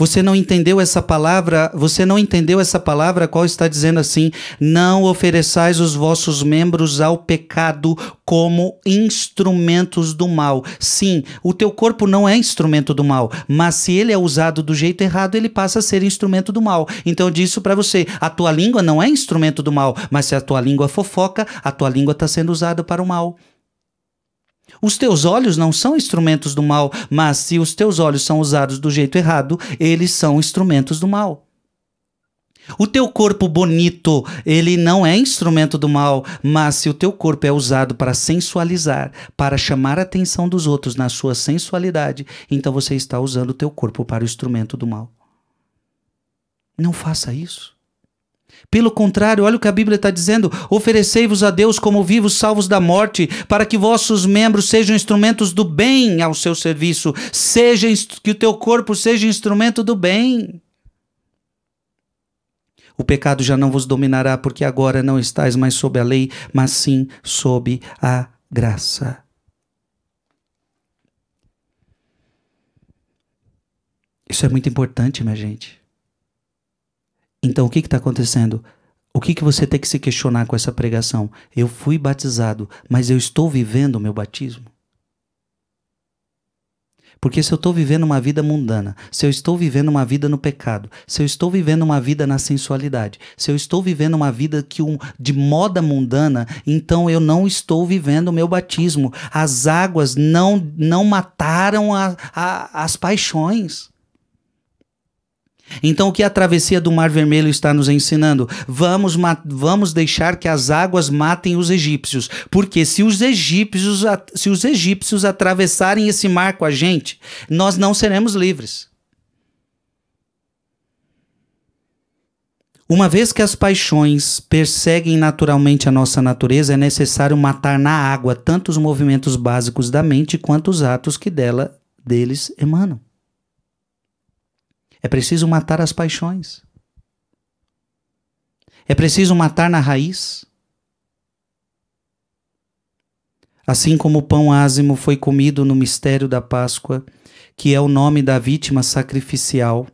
Você não entendeu essa palavra? Você não entendeu essa palavra qual está dizendo assim: não ofereçais os vossos membros ao pecado como instrumentos do mal. Sim, o teu corpo não é instrumento do mal, mas se ele é usado do jeito errado, ele passa a ser instrumento do mal. Então eu disse para você, a tua língua não é instrumento do mal, mas se a tua língua fofoca, a tua língua está sendo usada para o mal. Os teus olhos não são instrumentos do mal, mas se os teus olhos são usados do jeito errado, eles são instrumentos do mal. O teu corpo bonito, ele não é instrumento do mal, mas se o teu corpo é usado para sensualizar, para chamar a atenção dos outros na sua sensualidade, então você está usando o teu corpo para o instrumento do mal. Não faça isso. Pelo contrário, olha o que a Bíblia está dizendo: oferecei-vos a Deus como vivos, salvos da morte, para que vossos membros sejam instrumentos do bem ao seu serviço, seja que o teu corpo seja instrumento do bem. O pecado já não vos dominará, porque agora não estáis mais sob a lei, mas sim sob a graça. Isso é muito importante, minha gente. Então o que está acontecendo? O que, que você tem que se questionar com essa pregação? Eu fui batizado, mas eu estou vivendo o meu batismo? Porque se eu estou vivendo uma vida mundana, se eu estou vivendo uma vida no pecado, se eu estou vivendo uma vida na sensualidade, se eu estou vivendo uma vida que um, de moda mundana, então eu não estou vivendo o meu batismo. As águas não, não mataram a, a, as paixões. Então, o que a travessia do Mar Vermelho está nos ensinando? Vamos, vamos deixar que as águas matem os egípcios, porque se os egípcios, se os egípcios atravessarem esse mar com a gente, nós não seremos livres. Uma vez que as paixões perseguem naturalmente a nossa natureza, é necessário matar na água tanto os movimentos básicos da mente quanto os atos que dela deles emanam. É preciso matar as paixões. É preciso matar na raiz. Assim como o pão ázimo foi comido no mistério da Páscoa, que é o nome da vítima sacrificial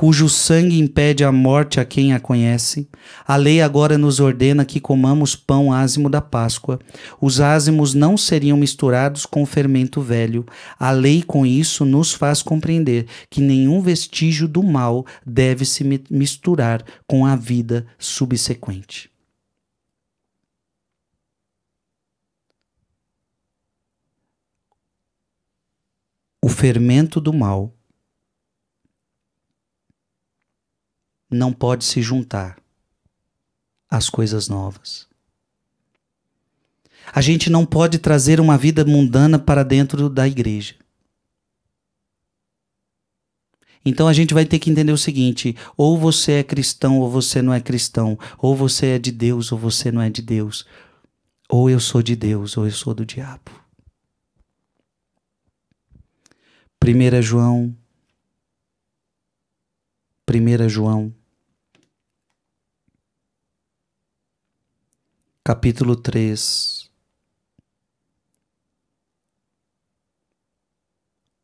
cujo sangue impede a morte a quem a conhece, a lei agora nos ordena que comamos pão ázimo da Páscoa. Os ázimos não seriam misturados com fermento velho. A lei, com isso, nos faz compreender que nenhum vestígio do mal deve se misturar com a vida subsequente. O fermento do mal não pode se juntar às coisas novas. A gente não pode trazer uma vida mundana para dentro da igreja. Então a gente vai ter que entender o seguinte: ou você é cristão ou você não é cristão, ou você é de Deus ou você não é de Deus, ou eu sou de Deus ou eu sou do diabo. 1 João 1 João capítulo 3,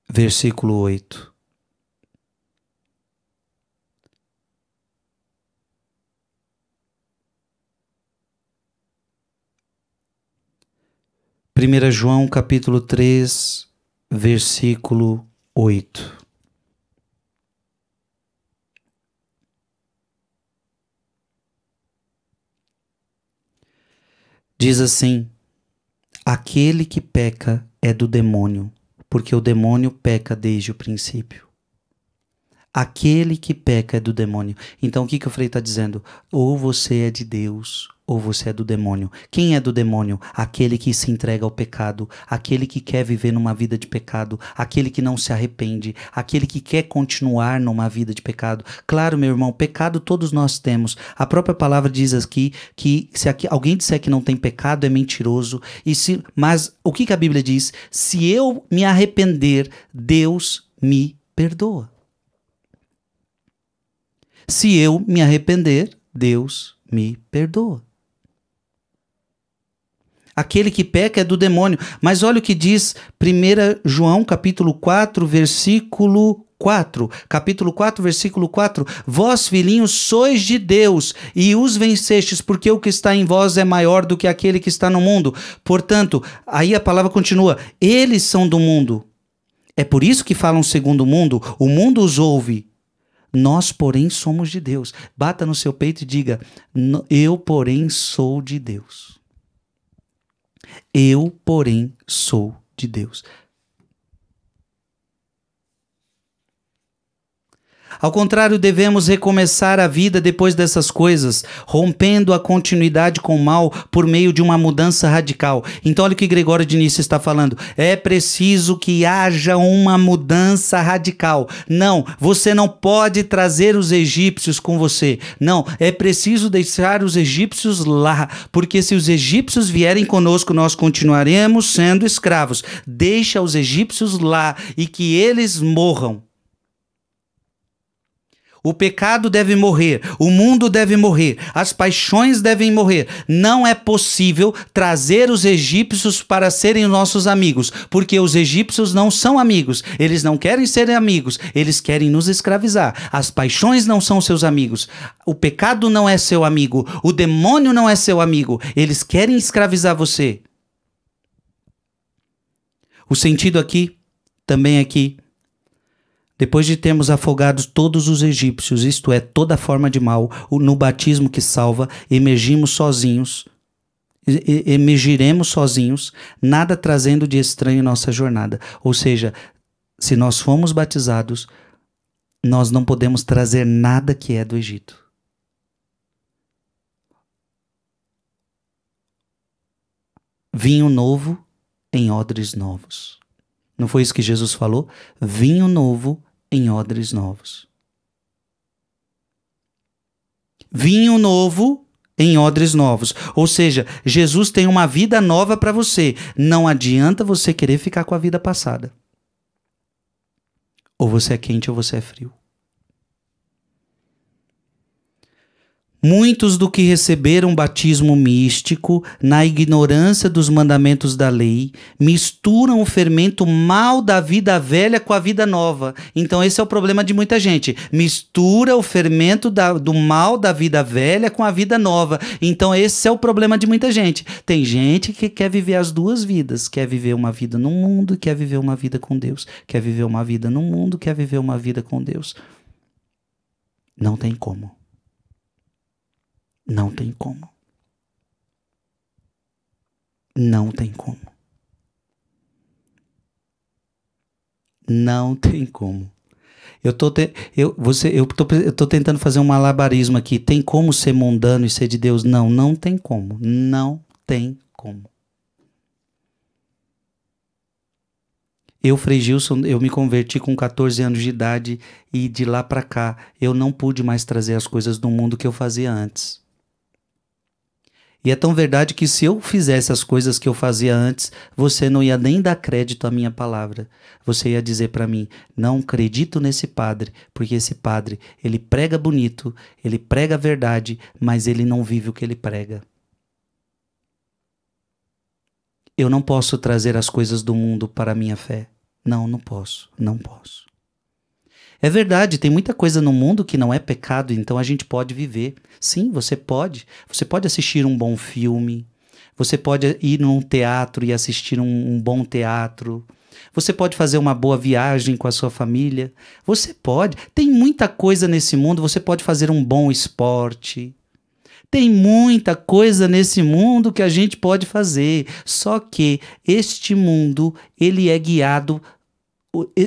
versículo 8. Primeira João capítulo 3, versículo 8. Diz assim: Aquele que peca é do demônio, porque o demônio peca desde o princípio. Aquele que peca é do demônio. Então o que, que o Frei está dizendo? Ou você é de Deus, ou você é do demônio. Quem é do demônio? Aquele que se entrega ao pecado, aquele que quer viver numa vida de pecado, aquele que não se arrepende, aquele que quer continuar numa vida de pecado. Claro, meu irmão, pecado todos nós temos. A própria palavra diz aqui que se aqui, alguém disser que não tem pecado é mentiroso. E se, mas o que, que a Bíblia diz? Se eu me arrepender, Deus me perdoa. Se eu me arrepender, Deus me perdoa. Aquele que peca é do demônio. Mas olha o que diz 1 João capítulo 4, versículo 4, capítulo 4, versículo 4: Vós, filhinhos, sois de Deus e os vencestes, porque o que está em vós é maior do que aquele que está no mundo. Portanto, aí a palavra continua: eles são do mundo. É por isso que falam segundo o mundo, o mundo os ouve. Nós, porém, somos de Deus. Bata no seu peito e diga: Eu, porém, sou de Deus. Eu, porém, sou de Deus. Ao contrário, devemos recomeçar a vida depois dessas coisas, rompendo a continuidade com o mal por meio de uma mudança radical. Então, olha o que Gregório de está falando. É preciso que haja uma mudança radical. Não, você não pode trazer os egípcios com você. Não, é preciso deixar os egípcios lá, porque se os egípcios vierem conosco, nós continuaremos sendo escravos. Deixa os egípcios lá e que eles morram. O pecado deve morrer, o mundo deve morrer, as paixões devem morrer. Não é possível trazer os egípcios para serem nossos amigos, porque os egípcios não são amigos, eles não querem ser amigos, eles querem nos escravizar. As paixões não são seus amigos, o pecado não é seu amigo, o demônio não é seu amigo, eles querem escravizar você. O sentido aqui, também aqui, depois de termos afogado todos os egípcios, isto é, toda forma de mal, no batismo que salva, emergimos sozinhos, emergiremos sozinhos, nada trazendo de estranho nossa jornada. Ou seja, se nós fomos batizados, nós não podemos trazer nada que é do Egito. Vinho novo em odres novos. Não foi isso que Jesus falou? Vinho novo em odres novos. Vinho novo em odres novos. Ou seja, Jesus tem uma vida nova para você. Não adianta você querer ficar com a vida passada. Ou você é quente ou você é frio. Muitos do que receberam batismo místico, na ignorância dos mandamentos da lei, misturam o fermento mal da vida velha com a vida nova. Então, esse é o problema de muita gente. Mistura o fermento da, do mal da vida velha com a vida nova. Então, esse é o problema de muita gente. Tem gente que quer viver as duas vidas: quer viver uma vida no mundo, quer viver uma vida com Deus. Quer viver uma vida no mundo, quer viver uma vida com Deus. Não tem como. Não tem como. Não tem como. Não tem como. Eu tô, te, eu, você, eu, tô, eu tô tentando fazer um malabarismo aqui. Tem como ser mundano e ser de Deus? Não, não tem como. Não tem como. Eu, Frei Gilson, eu me converti com 14 anos de idade e de lá para cá eu não pude mais trazer as coisas do mundo que eu fazia antes. E é tão verdade que se eu fizesse as coisas que eu fazia antes, você não ia nem dar crédito à minha palavra. Você ia dizer para mim: "Não acredito nesse padre, porque esse padre, ele prega bonito, ele prega a verdade, mas ele não vive o que ele prega." Eu não posso trazer as coisas do mundo para a minha fé. Não, não posso, não posso. É verdade, tem muita coisa no mundo que não é pecado, então a gente pode viver. Sim, você pode. Você pode assistir um bom filme. Você pode ir num teatro e assistir um, um bom teatro. Você pode fazer uma boa viagem com a sua família. Você pode. Tem muita coisa nesse mundo. Você pode fazer um bom esporte. Tem muita coisa nesse mundo que a gente pode fazer. Só que este mundo, ele é guiado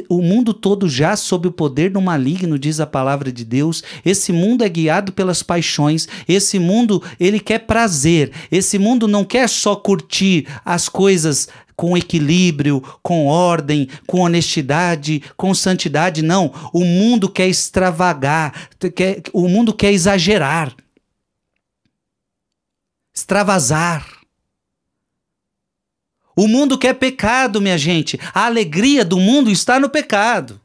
o, mundo todo já sob o poder do maligno, diz a palavra de Deus. Esse mundo é guiado pelas paixões. Esse mundo, ele quer prazer. Esse mundo não quer só curtir as coisas com equilíbrio, com ordem, com honestidade, com santidade. Não, o mundo quer extravagar, quer, o mundo quer exagerar, extravasar. O mundo quer pecado, minha gente. A alegria do mundo está no pecado.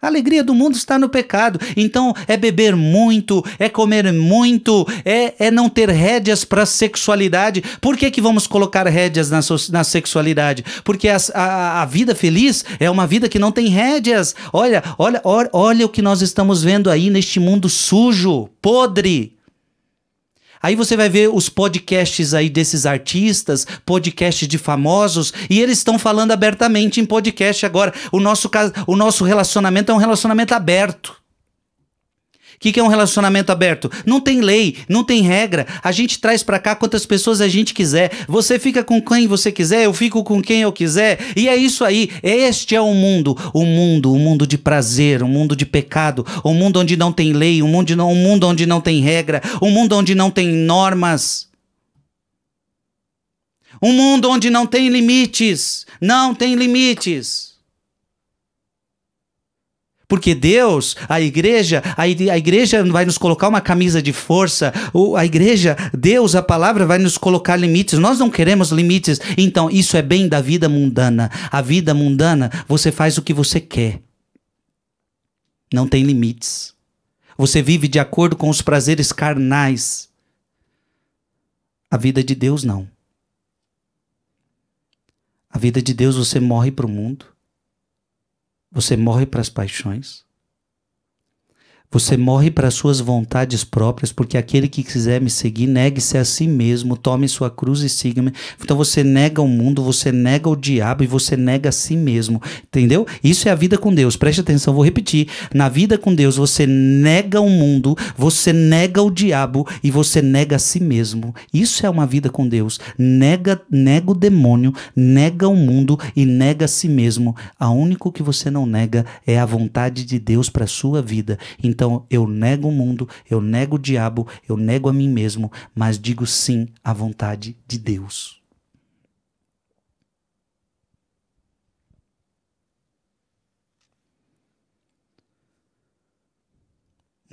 A alegria do mundo está no pecado. Então é beber muito, é comer muito, é, é não ter rédeas para a sexualidade. Por que, que vamos colocar rédeas na, so na sexualidade? Porque a, a, vida feliz é uma vida que não tem rédeas. Olha, olha, olha, olha o que nós estamos vendo aí neste mundo sujo, podre. Aí você vai ver os podcasts aí desses artistas, podcasts de famosos, e eles estão falando abertamente em podcast agora. O nosso, o nosso relacionamento é um relacionamento aberto. O que, que é um relacionamento aberto? Não tem lei, não tem regra. A gente traz para cá quantas pessoas a gente quiser. Você fica com quem você quiser, eu fico com quem eu quiser. E é isso aí. Este é o mundo. O mundo, o mundo de prazer, o mundo de pecado, o mundo onde não tem lei, o mundo, o mundo onde não tem regra, o mundo onde não tem normas. Um mundo onde não tem limites. Não tem limites. Porque Deus, a igreja, a, a igreja vai nos colocar uma camisa de força, a igreja, Deus, a palavra vai nos colocar limites. Nós não queremos limites. Então, isso é bem da vida mundana. A vida mundana, você faz o que você quer. Não tem limites. Você vive de acordo com os prazeres carnais. A vida de Deus não. A vida de Deus você morre para o mundo. Você morre para as paixões. Você morre para suas vontades próprias, porque aquele que quiser me seguir, negue-se a si mesmo, tome sua cruz e siga-me. Então você nega o mundo, você nega o diabo e você nega a si mesmo. Entendeu? Isso é a vida com Deus. Preste atenção, vou repetir. Na vida com Deus, você nega o mundo, você nega o diabo e você nega a si mesmo. Isso é uma vida com Deus. Nega, nega o demônio, nega o mundo e nega a si mesmo. A único que você não nega é a vontade de Deus para sua vida. Então, então eu nego o mundo, eu nego o diabo, eu nego a mim mesmo, mas digo sim à vontade de Deus.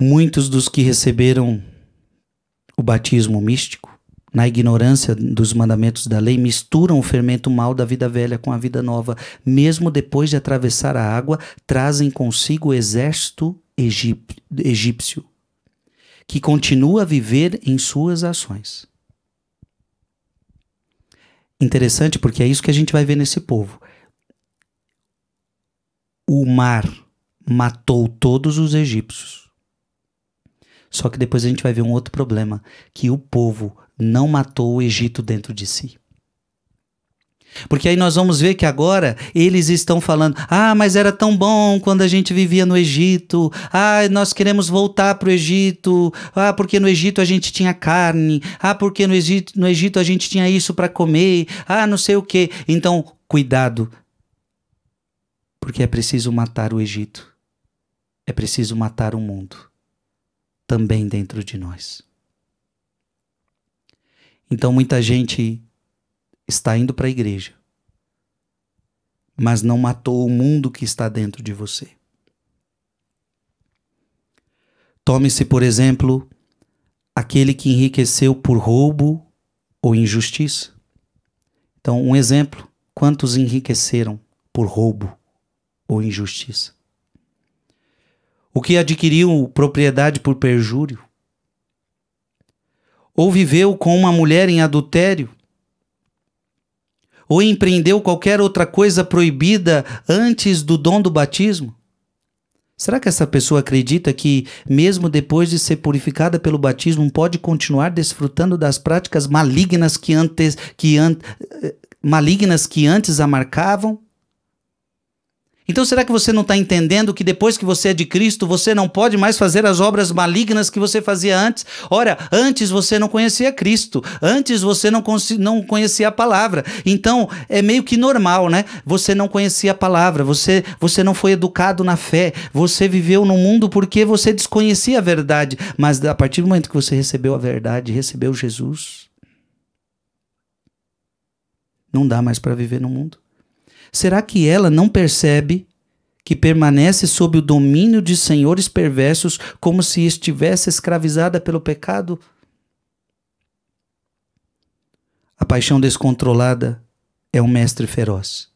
Muitos dos que receberam o batismo místico, na ignorância dos mandamentos da lei, misturam o fermento mal da vida velha com a vida nova. Mesmo depois de atravessar a água, trazem consigo o exército egípcio, que continua a viver em suas ações. Interessante porque é isso que a gente vai ver nesse povo. O mar matou todos os egípcios. Só que depois a gente vai ver um outro problema: que o povo não matou o Egito dentro de si. Porque aí nós vamos ver que agora eles estão falando: ah, mas era tão bom quando a gente vivia no Egito, ah, nós queremos voltar para o Egito, ah, porque no Egito a gente tinha carne, ah, porque no Egito, no Egito a gente tinha isso para comer, ah, não sei o quê. Então, cuidado, porque é preciso matar o Egito, é preciso matar o mundo, também dentro de nós. Então, muita gente está indo para a igreja, mas não matou o mundo que está dentro de você. Tome-se, por exemplo, aquele que enriqueceu por roubo ou injustiça. Então, um exemplo: quantos enriqueceram por roubo ou injustiça? O que adquiriu propriedade por perjúrio? Ou viveu com uma mulher em adultério? ou empreendeu qualquer outra coisa proibida antes do dom do batismo? Será que essa pessoa acredita que, mesmo depois de ser purificada pelo batismo, pode continuar desfrutando das práticas malignas que antes, que an, eh, malignas que antes a marcavam? Então será que você não está entendendo que depois que você é de Cristo, você não pode mais fazer as obras malignas que você fazia antes? Ora, antes você não conhecia Cristo, antes você não, não conhecia a palavra. Então é meio que normal, né? Você não conhecia a palavra, você, você não foi educado na fé, você viveu no mundo porque você desconhecia a verdade. Mas a partir do momento que você recebeu a verdade, recebeu Jesus, não dá mais para viver no mundo. Será que ela não percebe que permanece sob o domínio de senhores perversos como se estivesse escravizada pelo pecado? A paixão descontrolada é um mestre feroz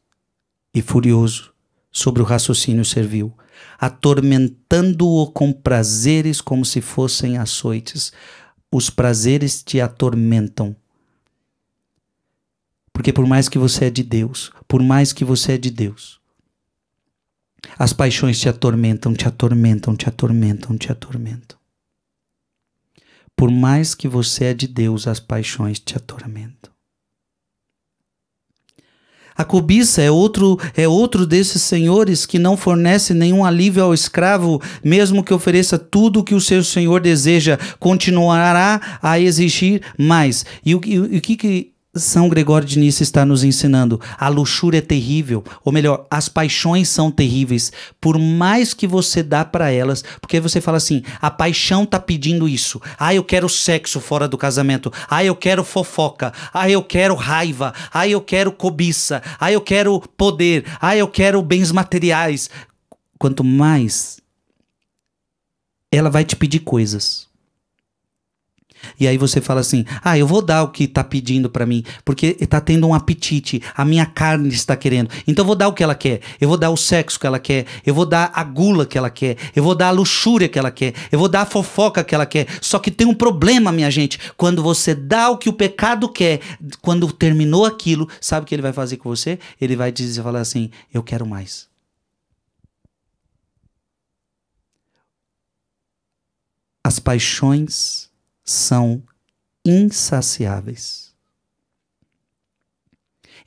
e furioso sobre o raciocínio servil, atormentando-o com prazeres como se fossem açoites. Os prazeres te atormentam porque por mais que você é de Deus, por mais que você é de Deus, as paixões te atormentam, te atormentam, te atormentam, te atormentam. Por mais que você é de Deus, as paixões te atormentam. A cobiça é outro é outro desses senhores que não fornece nenhum alívio ao escravo, mesmo que ofereça tudo o que o seu senhor deseja, continuará a exigir mais. E o, e, o que, que são Gregório de Nice está nos ensinando. A luxúria é terrível, ou melhor, as paixões são terríveis, por mais que você dá para elas, porque você fala assim: a paixão tá pedindo isso. Ah, eu quero sexo fora do casamento. Ah, eu quero fofoca. Ah, eu quero raiva. Ah, eu quero cobiça. Ah, eu quero poder. Ah, eu quero bens materiais. Quanto mais ela vai te pedir coisas. E aí você fala assim: "Ah, eu vou dar o que está pedindo para mim, porque está tendo um apetite, a minha carne está querendo. Então eu vou dar o que ela quer. Eu vou dar o sexo que ela quer, eu vou dar a gula que ela quer, eu vou dar a luxúria que ela quer, eu vou dar a fofoca que ela quer. Só que tem um problema, minha gente. Quando você dá o que o pecado quer, quando terminou aquilo, sabe o que ele vai fazer com você? Ele vai dizer falar assim: "Eu quero mais". As paixões são insaciáveis.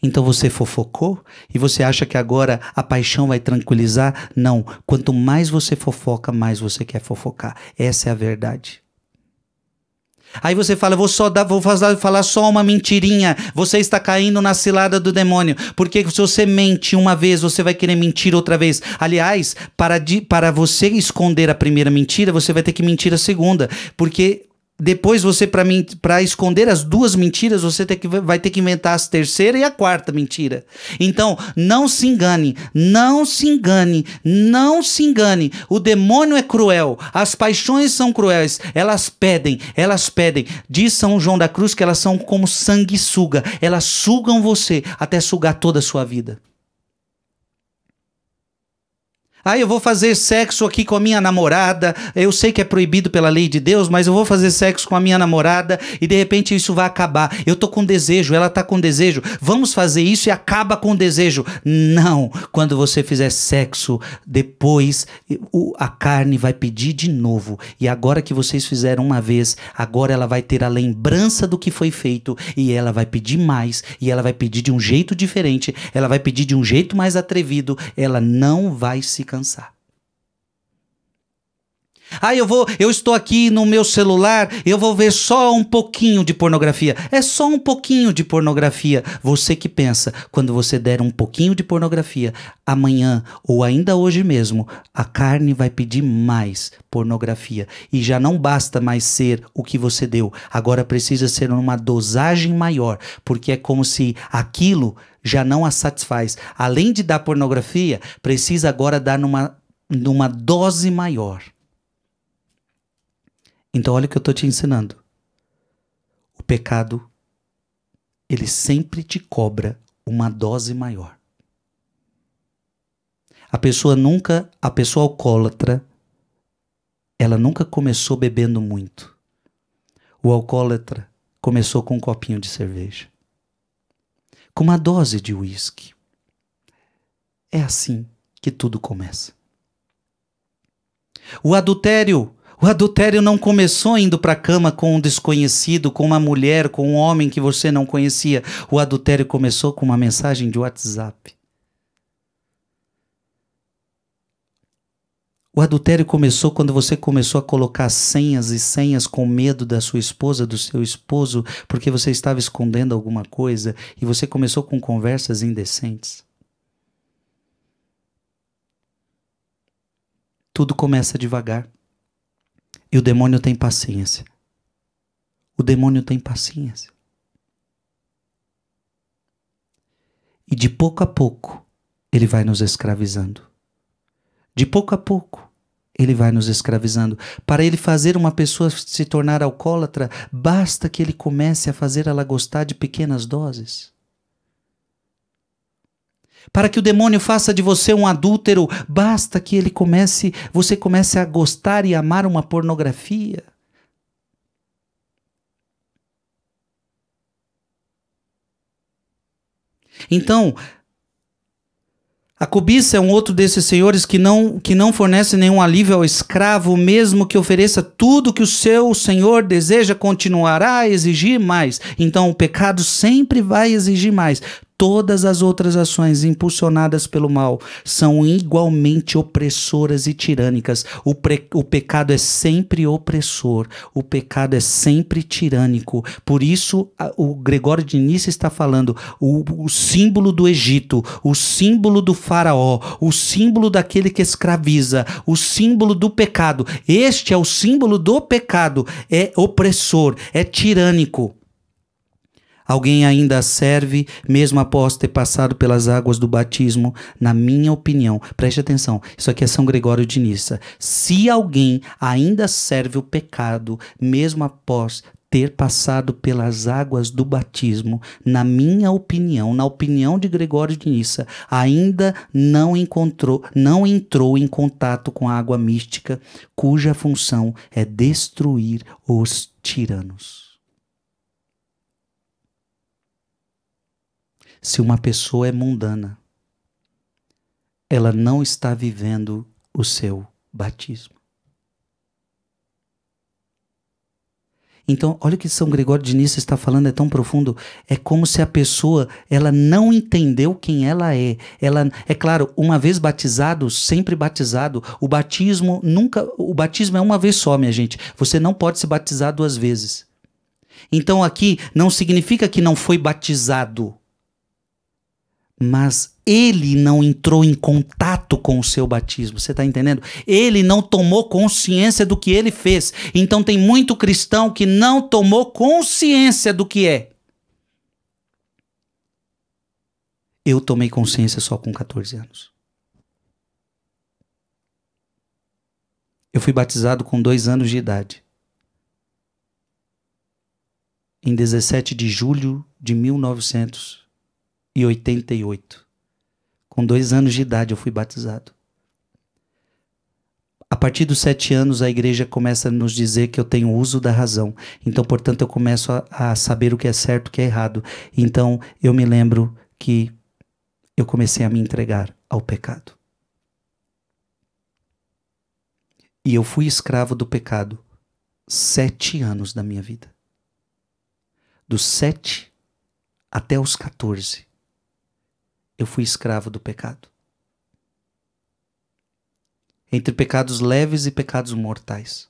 Então você fofocou e você acha que agora a paixão vai tranquilizar? Não. Quanto mais você fofoca, mais você quer fofocar. Essa é a verdade. Aí você fala, vou só dar, vou falar só uma mentirinha. Você está caindo na cilada do demônio. Porque se você mente uma vez, você vai querer mentir outra vez. Aliás, para, de, para você esconder a primeira mentira, você vai ter que mentir a segunda. Porque depois você para mim para esconder as duas mentiras você tem que, vai ter que inventar a terceira e a quarta mentira então não se engane não se engane não se engane o demônio é cruel as paixões são cruéis elas pedem elas pedem diz São João da Cruz que elas são como sanguessuga elas sugam você até sugar toda a sua vida ah, eu vou fazer sexo aqui com a minha namorada. Eu sei que é proibido pela lei de Deus, mas eu vou fazer sexo com a minha namorada e de repente isso vai acabar. Eu tô com desejo, ela tá com desejo. Vamos fazer isso e acaba com o desejo. Não, quando você fizer sexo, depois a carne vai pedir de novo. E agora que vocês fizeram uma vez, agora ela vai ter a lembrança do que foi feito e ela vai pedir mais e ela vai pedir de um jeito diferente, ela vai pedir de um jeito mais atrevido, ela não vai se cansar. Ah, eu vou, eu estou aqui no meu celular, eu vou ver só um pouquinho de pornografia. É só um pouquinho de pornografia. Você que pensa, quando você der um pouquinho de pornografia, amanhã ou ainda hoje mesmo, a carne vai pedir mais pornografia. E já não basta mais ser o que você deu. Agora precisa ser numa dosagem maior, porque é como se aquilo já não a satisfaz. Além de dar pornografia, precisa agora dar numa, numa dose maior. Então, olha o que eu estou te ensinando. O pecado, ele sempre te cobra uma dose maior. A pessoa nunca, a pessoa alcoólatra, ela nunca começou bebendo muito. O alcoólatra começou com um copinho de cerveja com uma dose de uísque. É assim que tudo começa. O adultério, o adultério não começou indo para a cama com um desconhecido, com uma mulher, com um homem que você não conhecia. O adultério começou com uma mensagem de WhatsApp. O adultério começou quando você começou a colocar senhas e senhas com medo da sua esposa, do seu esposo, porque você estava escondendo alguma coisa e você começou com conversas indecentes. Tudo começa devagar. E o demônio tem paciência. O demônio tem paciência. E de pouco a pouco, ele vai nos escravizando. De pouco a pouco, ele vai nos escravizando. Para ele fazer uma pessoa se tornar alcoólatra, basta que ele comece a fazer ela gostar de pequenas doses. Para que o demônio faça de você um adúltero, basta que ele comece, você comece a gostar e amar uma pornografia. Então, a cobiça é um outro desses senhores que não, que não fornece nenhum alívio ao escravo, mesmo que ofereça tudo que o seu senhor deseja, continuará a exigir mais. Então o pecado sempre vai exigir mais todas as outras ações impulsionadas pelo mal são igualmente opressoras e tirânicas. O, pre, o pecado é sempre opressor, o pecado é sempre tirânico. Por isso, a, o Gregório de Nice está falando o, o símbolo do Egito, o símbolo do faraó, o símbolo daquele que escraviza, o símbolo do pecado. Este é o símbolo do pecado, é opressor, é tirânico. Alguém ainda serve, mesmo após ter passado pelas águas do batismo, na minha opinião. Preste atenção, isso aqui é São Gregório de Nissa. Se alguém ainda serve o pecado, mesmo após ter passado pelas águas do batismo, na minha opinião, na opinião de Gregório de Nissa, ainda não encontrou, não entrou em contato com a água mística, cuja função é destruir os tiranos. se uma pessoa é mundana. Ela não está vivendo o seu batismo. Então, olha o que São Gregório de Nissa está falando, é tão profundo. É como se a pessoa, ela não entendeu quem ela é. Ela, é claro, uma vez batizado, sempre batizado. O batismo nunca, o batismo é uma vez só, minha gente. Você não pode se batizar duas vezes. Então aqui não significa que não foi batizado mas ele não entrou em contato com o seu batismo, você está entendendo? Ele não tomou consciência do que ele fez. Então tem muito cristão que não tomou consciência do que é. Eu tomei consciência só com 14 anos. Eu fui batizado com dois anos de idade. Em 17 de julho de 1900 e 88. Com dois anos de idade eu fui batizado. A partir dos sete anos, a igreja começa a nos dizer que eu tenho uso da razão. Então, portanto, eu começo a, a saber o que é certo e o que é errado. Então, eu me lembro que eu comecei a me entregar ao pecado. E eu fui escravo do pecado sete anos da minha vida. Dos sete até os 14 eu fui escravo do pecado. Entre pecados leves e pecados mortais.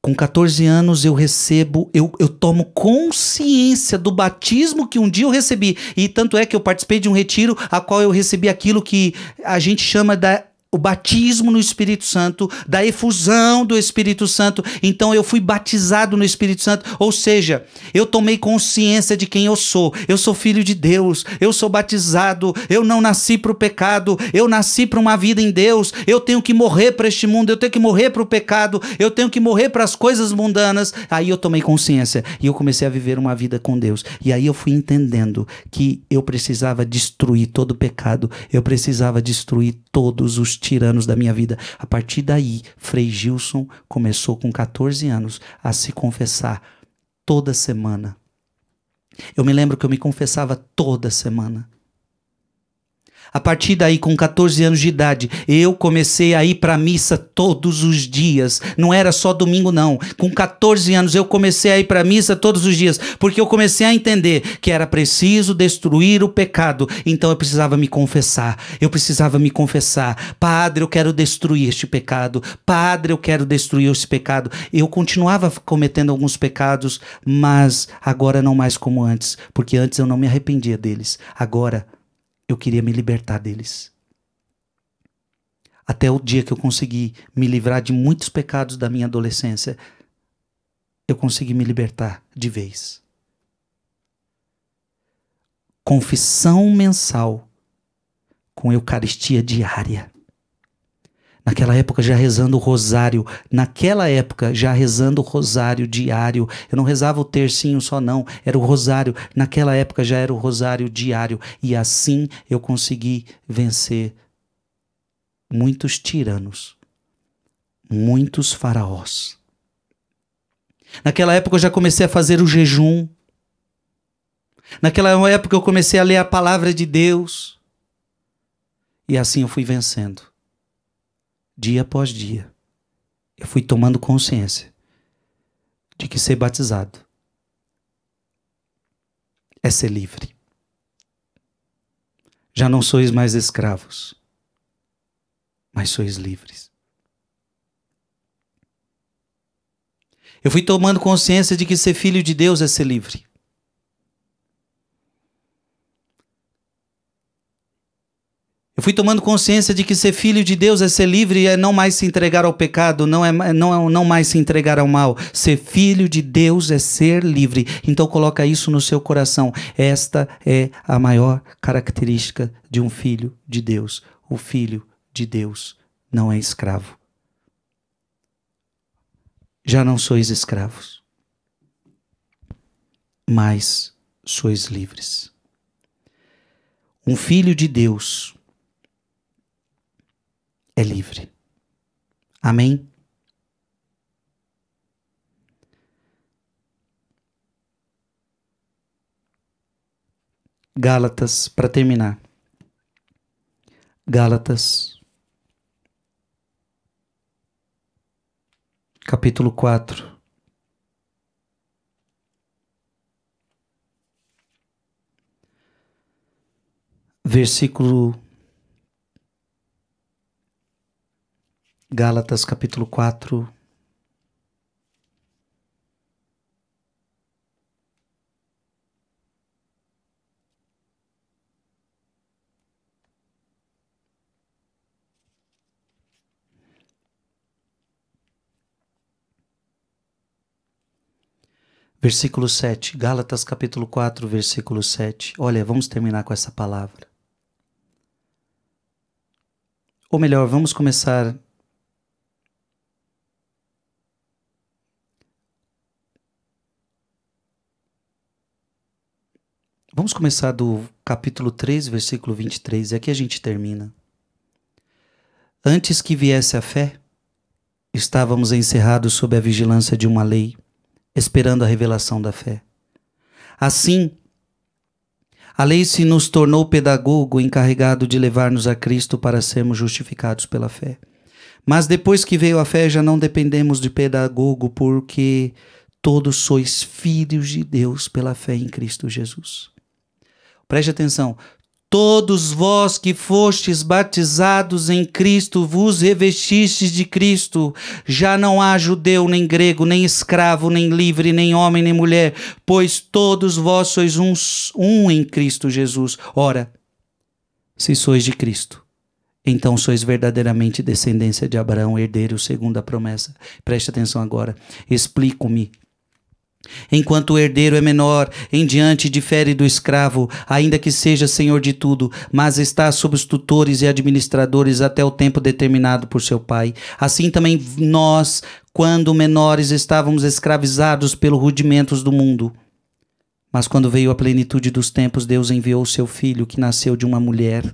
Com 14 anos eu recebo, eu, eu tomo consciência do batismo que um dia eu recebi. E tanto é que eu participei de um retiro a qual eu recebi aquilo que a gente chama da o batismo no Espírito Santo, da efusão do Espírito Santo. Então eu fui batizado no Espírito Santo, ou seja, eu tomei consciência de quem eu sou. Eu sou filho de Deus, eu sou batizado, eu não nasci para o pecado, eu nasci para uma vida em Deus. Eu tenho que morrer para este mundo, eu tenho que morrer para o pecado, eu tenho que morrer para as coisas mundanas. Aí eu tomei consciência e eu comecei a viver uma vida com Deus. E aí eu fui entendendo que eu precisava destruir todo o pecado, eu precisava destruir todos os tiranos da minha vida. A partir daí, Frei Gilson começou com 14 anos a se confessar toda semana. Eu me lembro que eu me confessava toda semana. A partir daí, com 14 anos de idade, eu comecei a ir para a missa todos os dias. Não era só domingo, não. Com 14 anos, eu comecei a ir para a missa todos os dias, porque eu comecei a entender que era preciso destruir o pecado. Então eu precisava me confessar. Eu precisava me confessar. Padre, eu quero destruir este pecado. Padre, eu quero destruir este pecado. Eu continuava cometendo alguns pecados, mas agora não mais como antes, porque antes eu não me arrependia deles. Agora eu queria me libertar deles. Até o dia que eu consegui me livrar de muitos pecados da minha adolescência, eu consegui me libertar de vez. Confissão mensal com Eucaristia diária. Naquela época já rezando o rosário, naquela época já rezando o rosário diário. Eu não rezava o tercinho só não, era o rosário. Naquela época já era o rosário diário e assim eu consegui vencer muitos tiranos, muitos faraós. Naquela época eu já comecei a fazer o jejum. Naquela época eu comecei a ler a palavra de Deus. E assim eu fui vencendo dia após dia, eu fui tomando consciência de que ser batizado é ser livre. Já não sois mais escravos, mas sois livres. Eu fui tomando consciência de que ser filho de Deus é ser livre. fui tomando consciência de que ser filho de Deus é ser livre, é não mais se entregar ao pecado, não é não, é, não mais se entregar ao mal. Ser filho de Deus é ser livre. Então coloca isso no seu coração. Esta é a maior característica de um filho de Deus. O filho de Deus não é escravo. Já não sois escravos, mas sois livres. Um filho de Deus é livre. Amém? Gálatas, para terminar. Gálatas, capítulo 4. Versículo Gálatas capítulo 4. Versículo 7, Gálatas capítulo 4, versículo 7. Olha, vamos terminar com essa palavra. Ou melhor, vamos começar Vamos começar do capítulo 3, versículo 23, e aqui é a gente termina. Antes que viesse a fé, estávamos encerrados sob a vigilância de uma lei, esperando a revelação da fé. Assim, a lei se nos tornou pedagogo encarregado de levar-nos a Cristo para sermos justificados pela fé. Mas depois que veio a fé, já não dependemos de pedagogo, porque todos sois filhos de Deus pela fé em Cristo Jesus. Preste atenção. Todos vós que fostes batizados em Cristo, vos revestistes de Cristo. Já não há judeu, nem grego, nem escravo, nem livre, nem homem, nem mulher, pois todos vós sois uns, um em Cristo Jesus. Ora, se sois de Cristo, então sois verdadeiramente descendência de Abraão, herdeiro segundo a promessa. Preste atenção agora. Explico-me Enquanto o herdeiro é menor, em diante difere do escravo, ainda que seja senhor de tudo, mas está sob os tutores e administradores até o tempo determinado por seu pai. Assim também nós, quando menores, estávamos escravizados pelos rudimentos do mundo. Mas quando veio a plenitude dos tempos, Deus enviou seu filho, que nasceu de uma mulher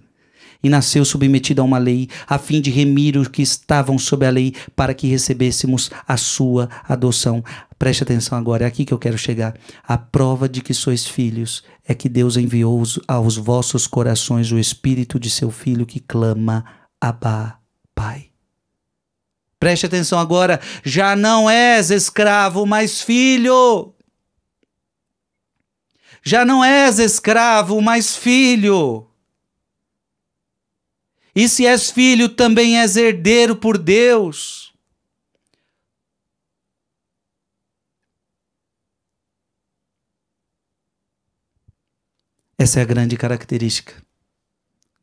e nasceu submetido a uma lei, a fim de remir os que estavam sob a lei, para que recebêssemos a sua adoção. Preste atenção agora, é aqui que eu quero chegar. A prova de que sois filhos é que Deus enviou aos vossos corações o espírito de seu filho que clama: Abá, Pai. Preste atenção agora, já não és escravo, mas filho. Já não és escravo, mas filho. E se és filho, também és herdeiro por Deus. Essa é a grande característica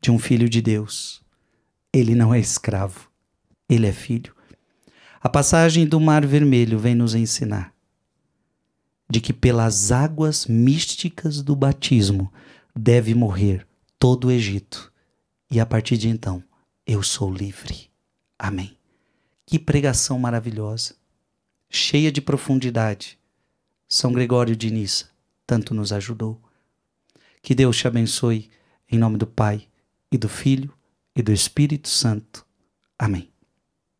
de um filho de Deus. Ele não é escravo, ele é filho. A passagem do Mar Vermelho vem nos ensinar de que pelas águas místicas do batismo deve morrer todo o Egito. E a partir de então, eu sou livre. Amém. Que pregação maravilhosa, cheia de profundidade. São Gregório de Nissa tanto nos ajudou. Que Deus te abençoe, em nome do Pai, e do Filho, e do Espírito Santo. Amém.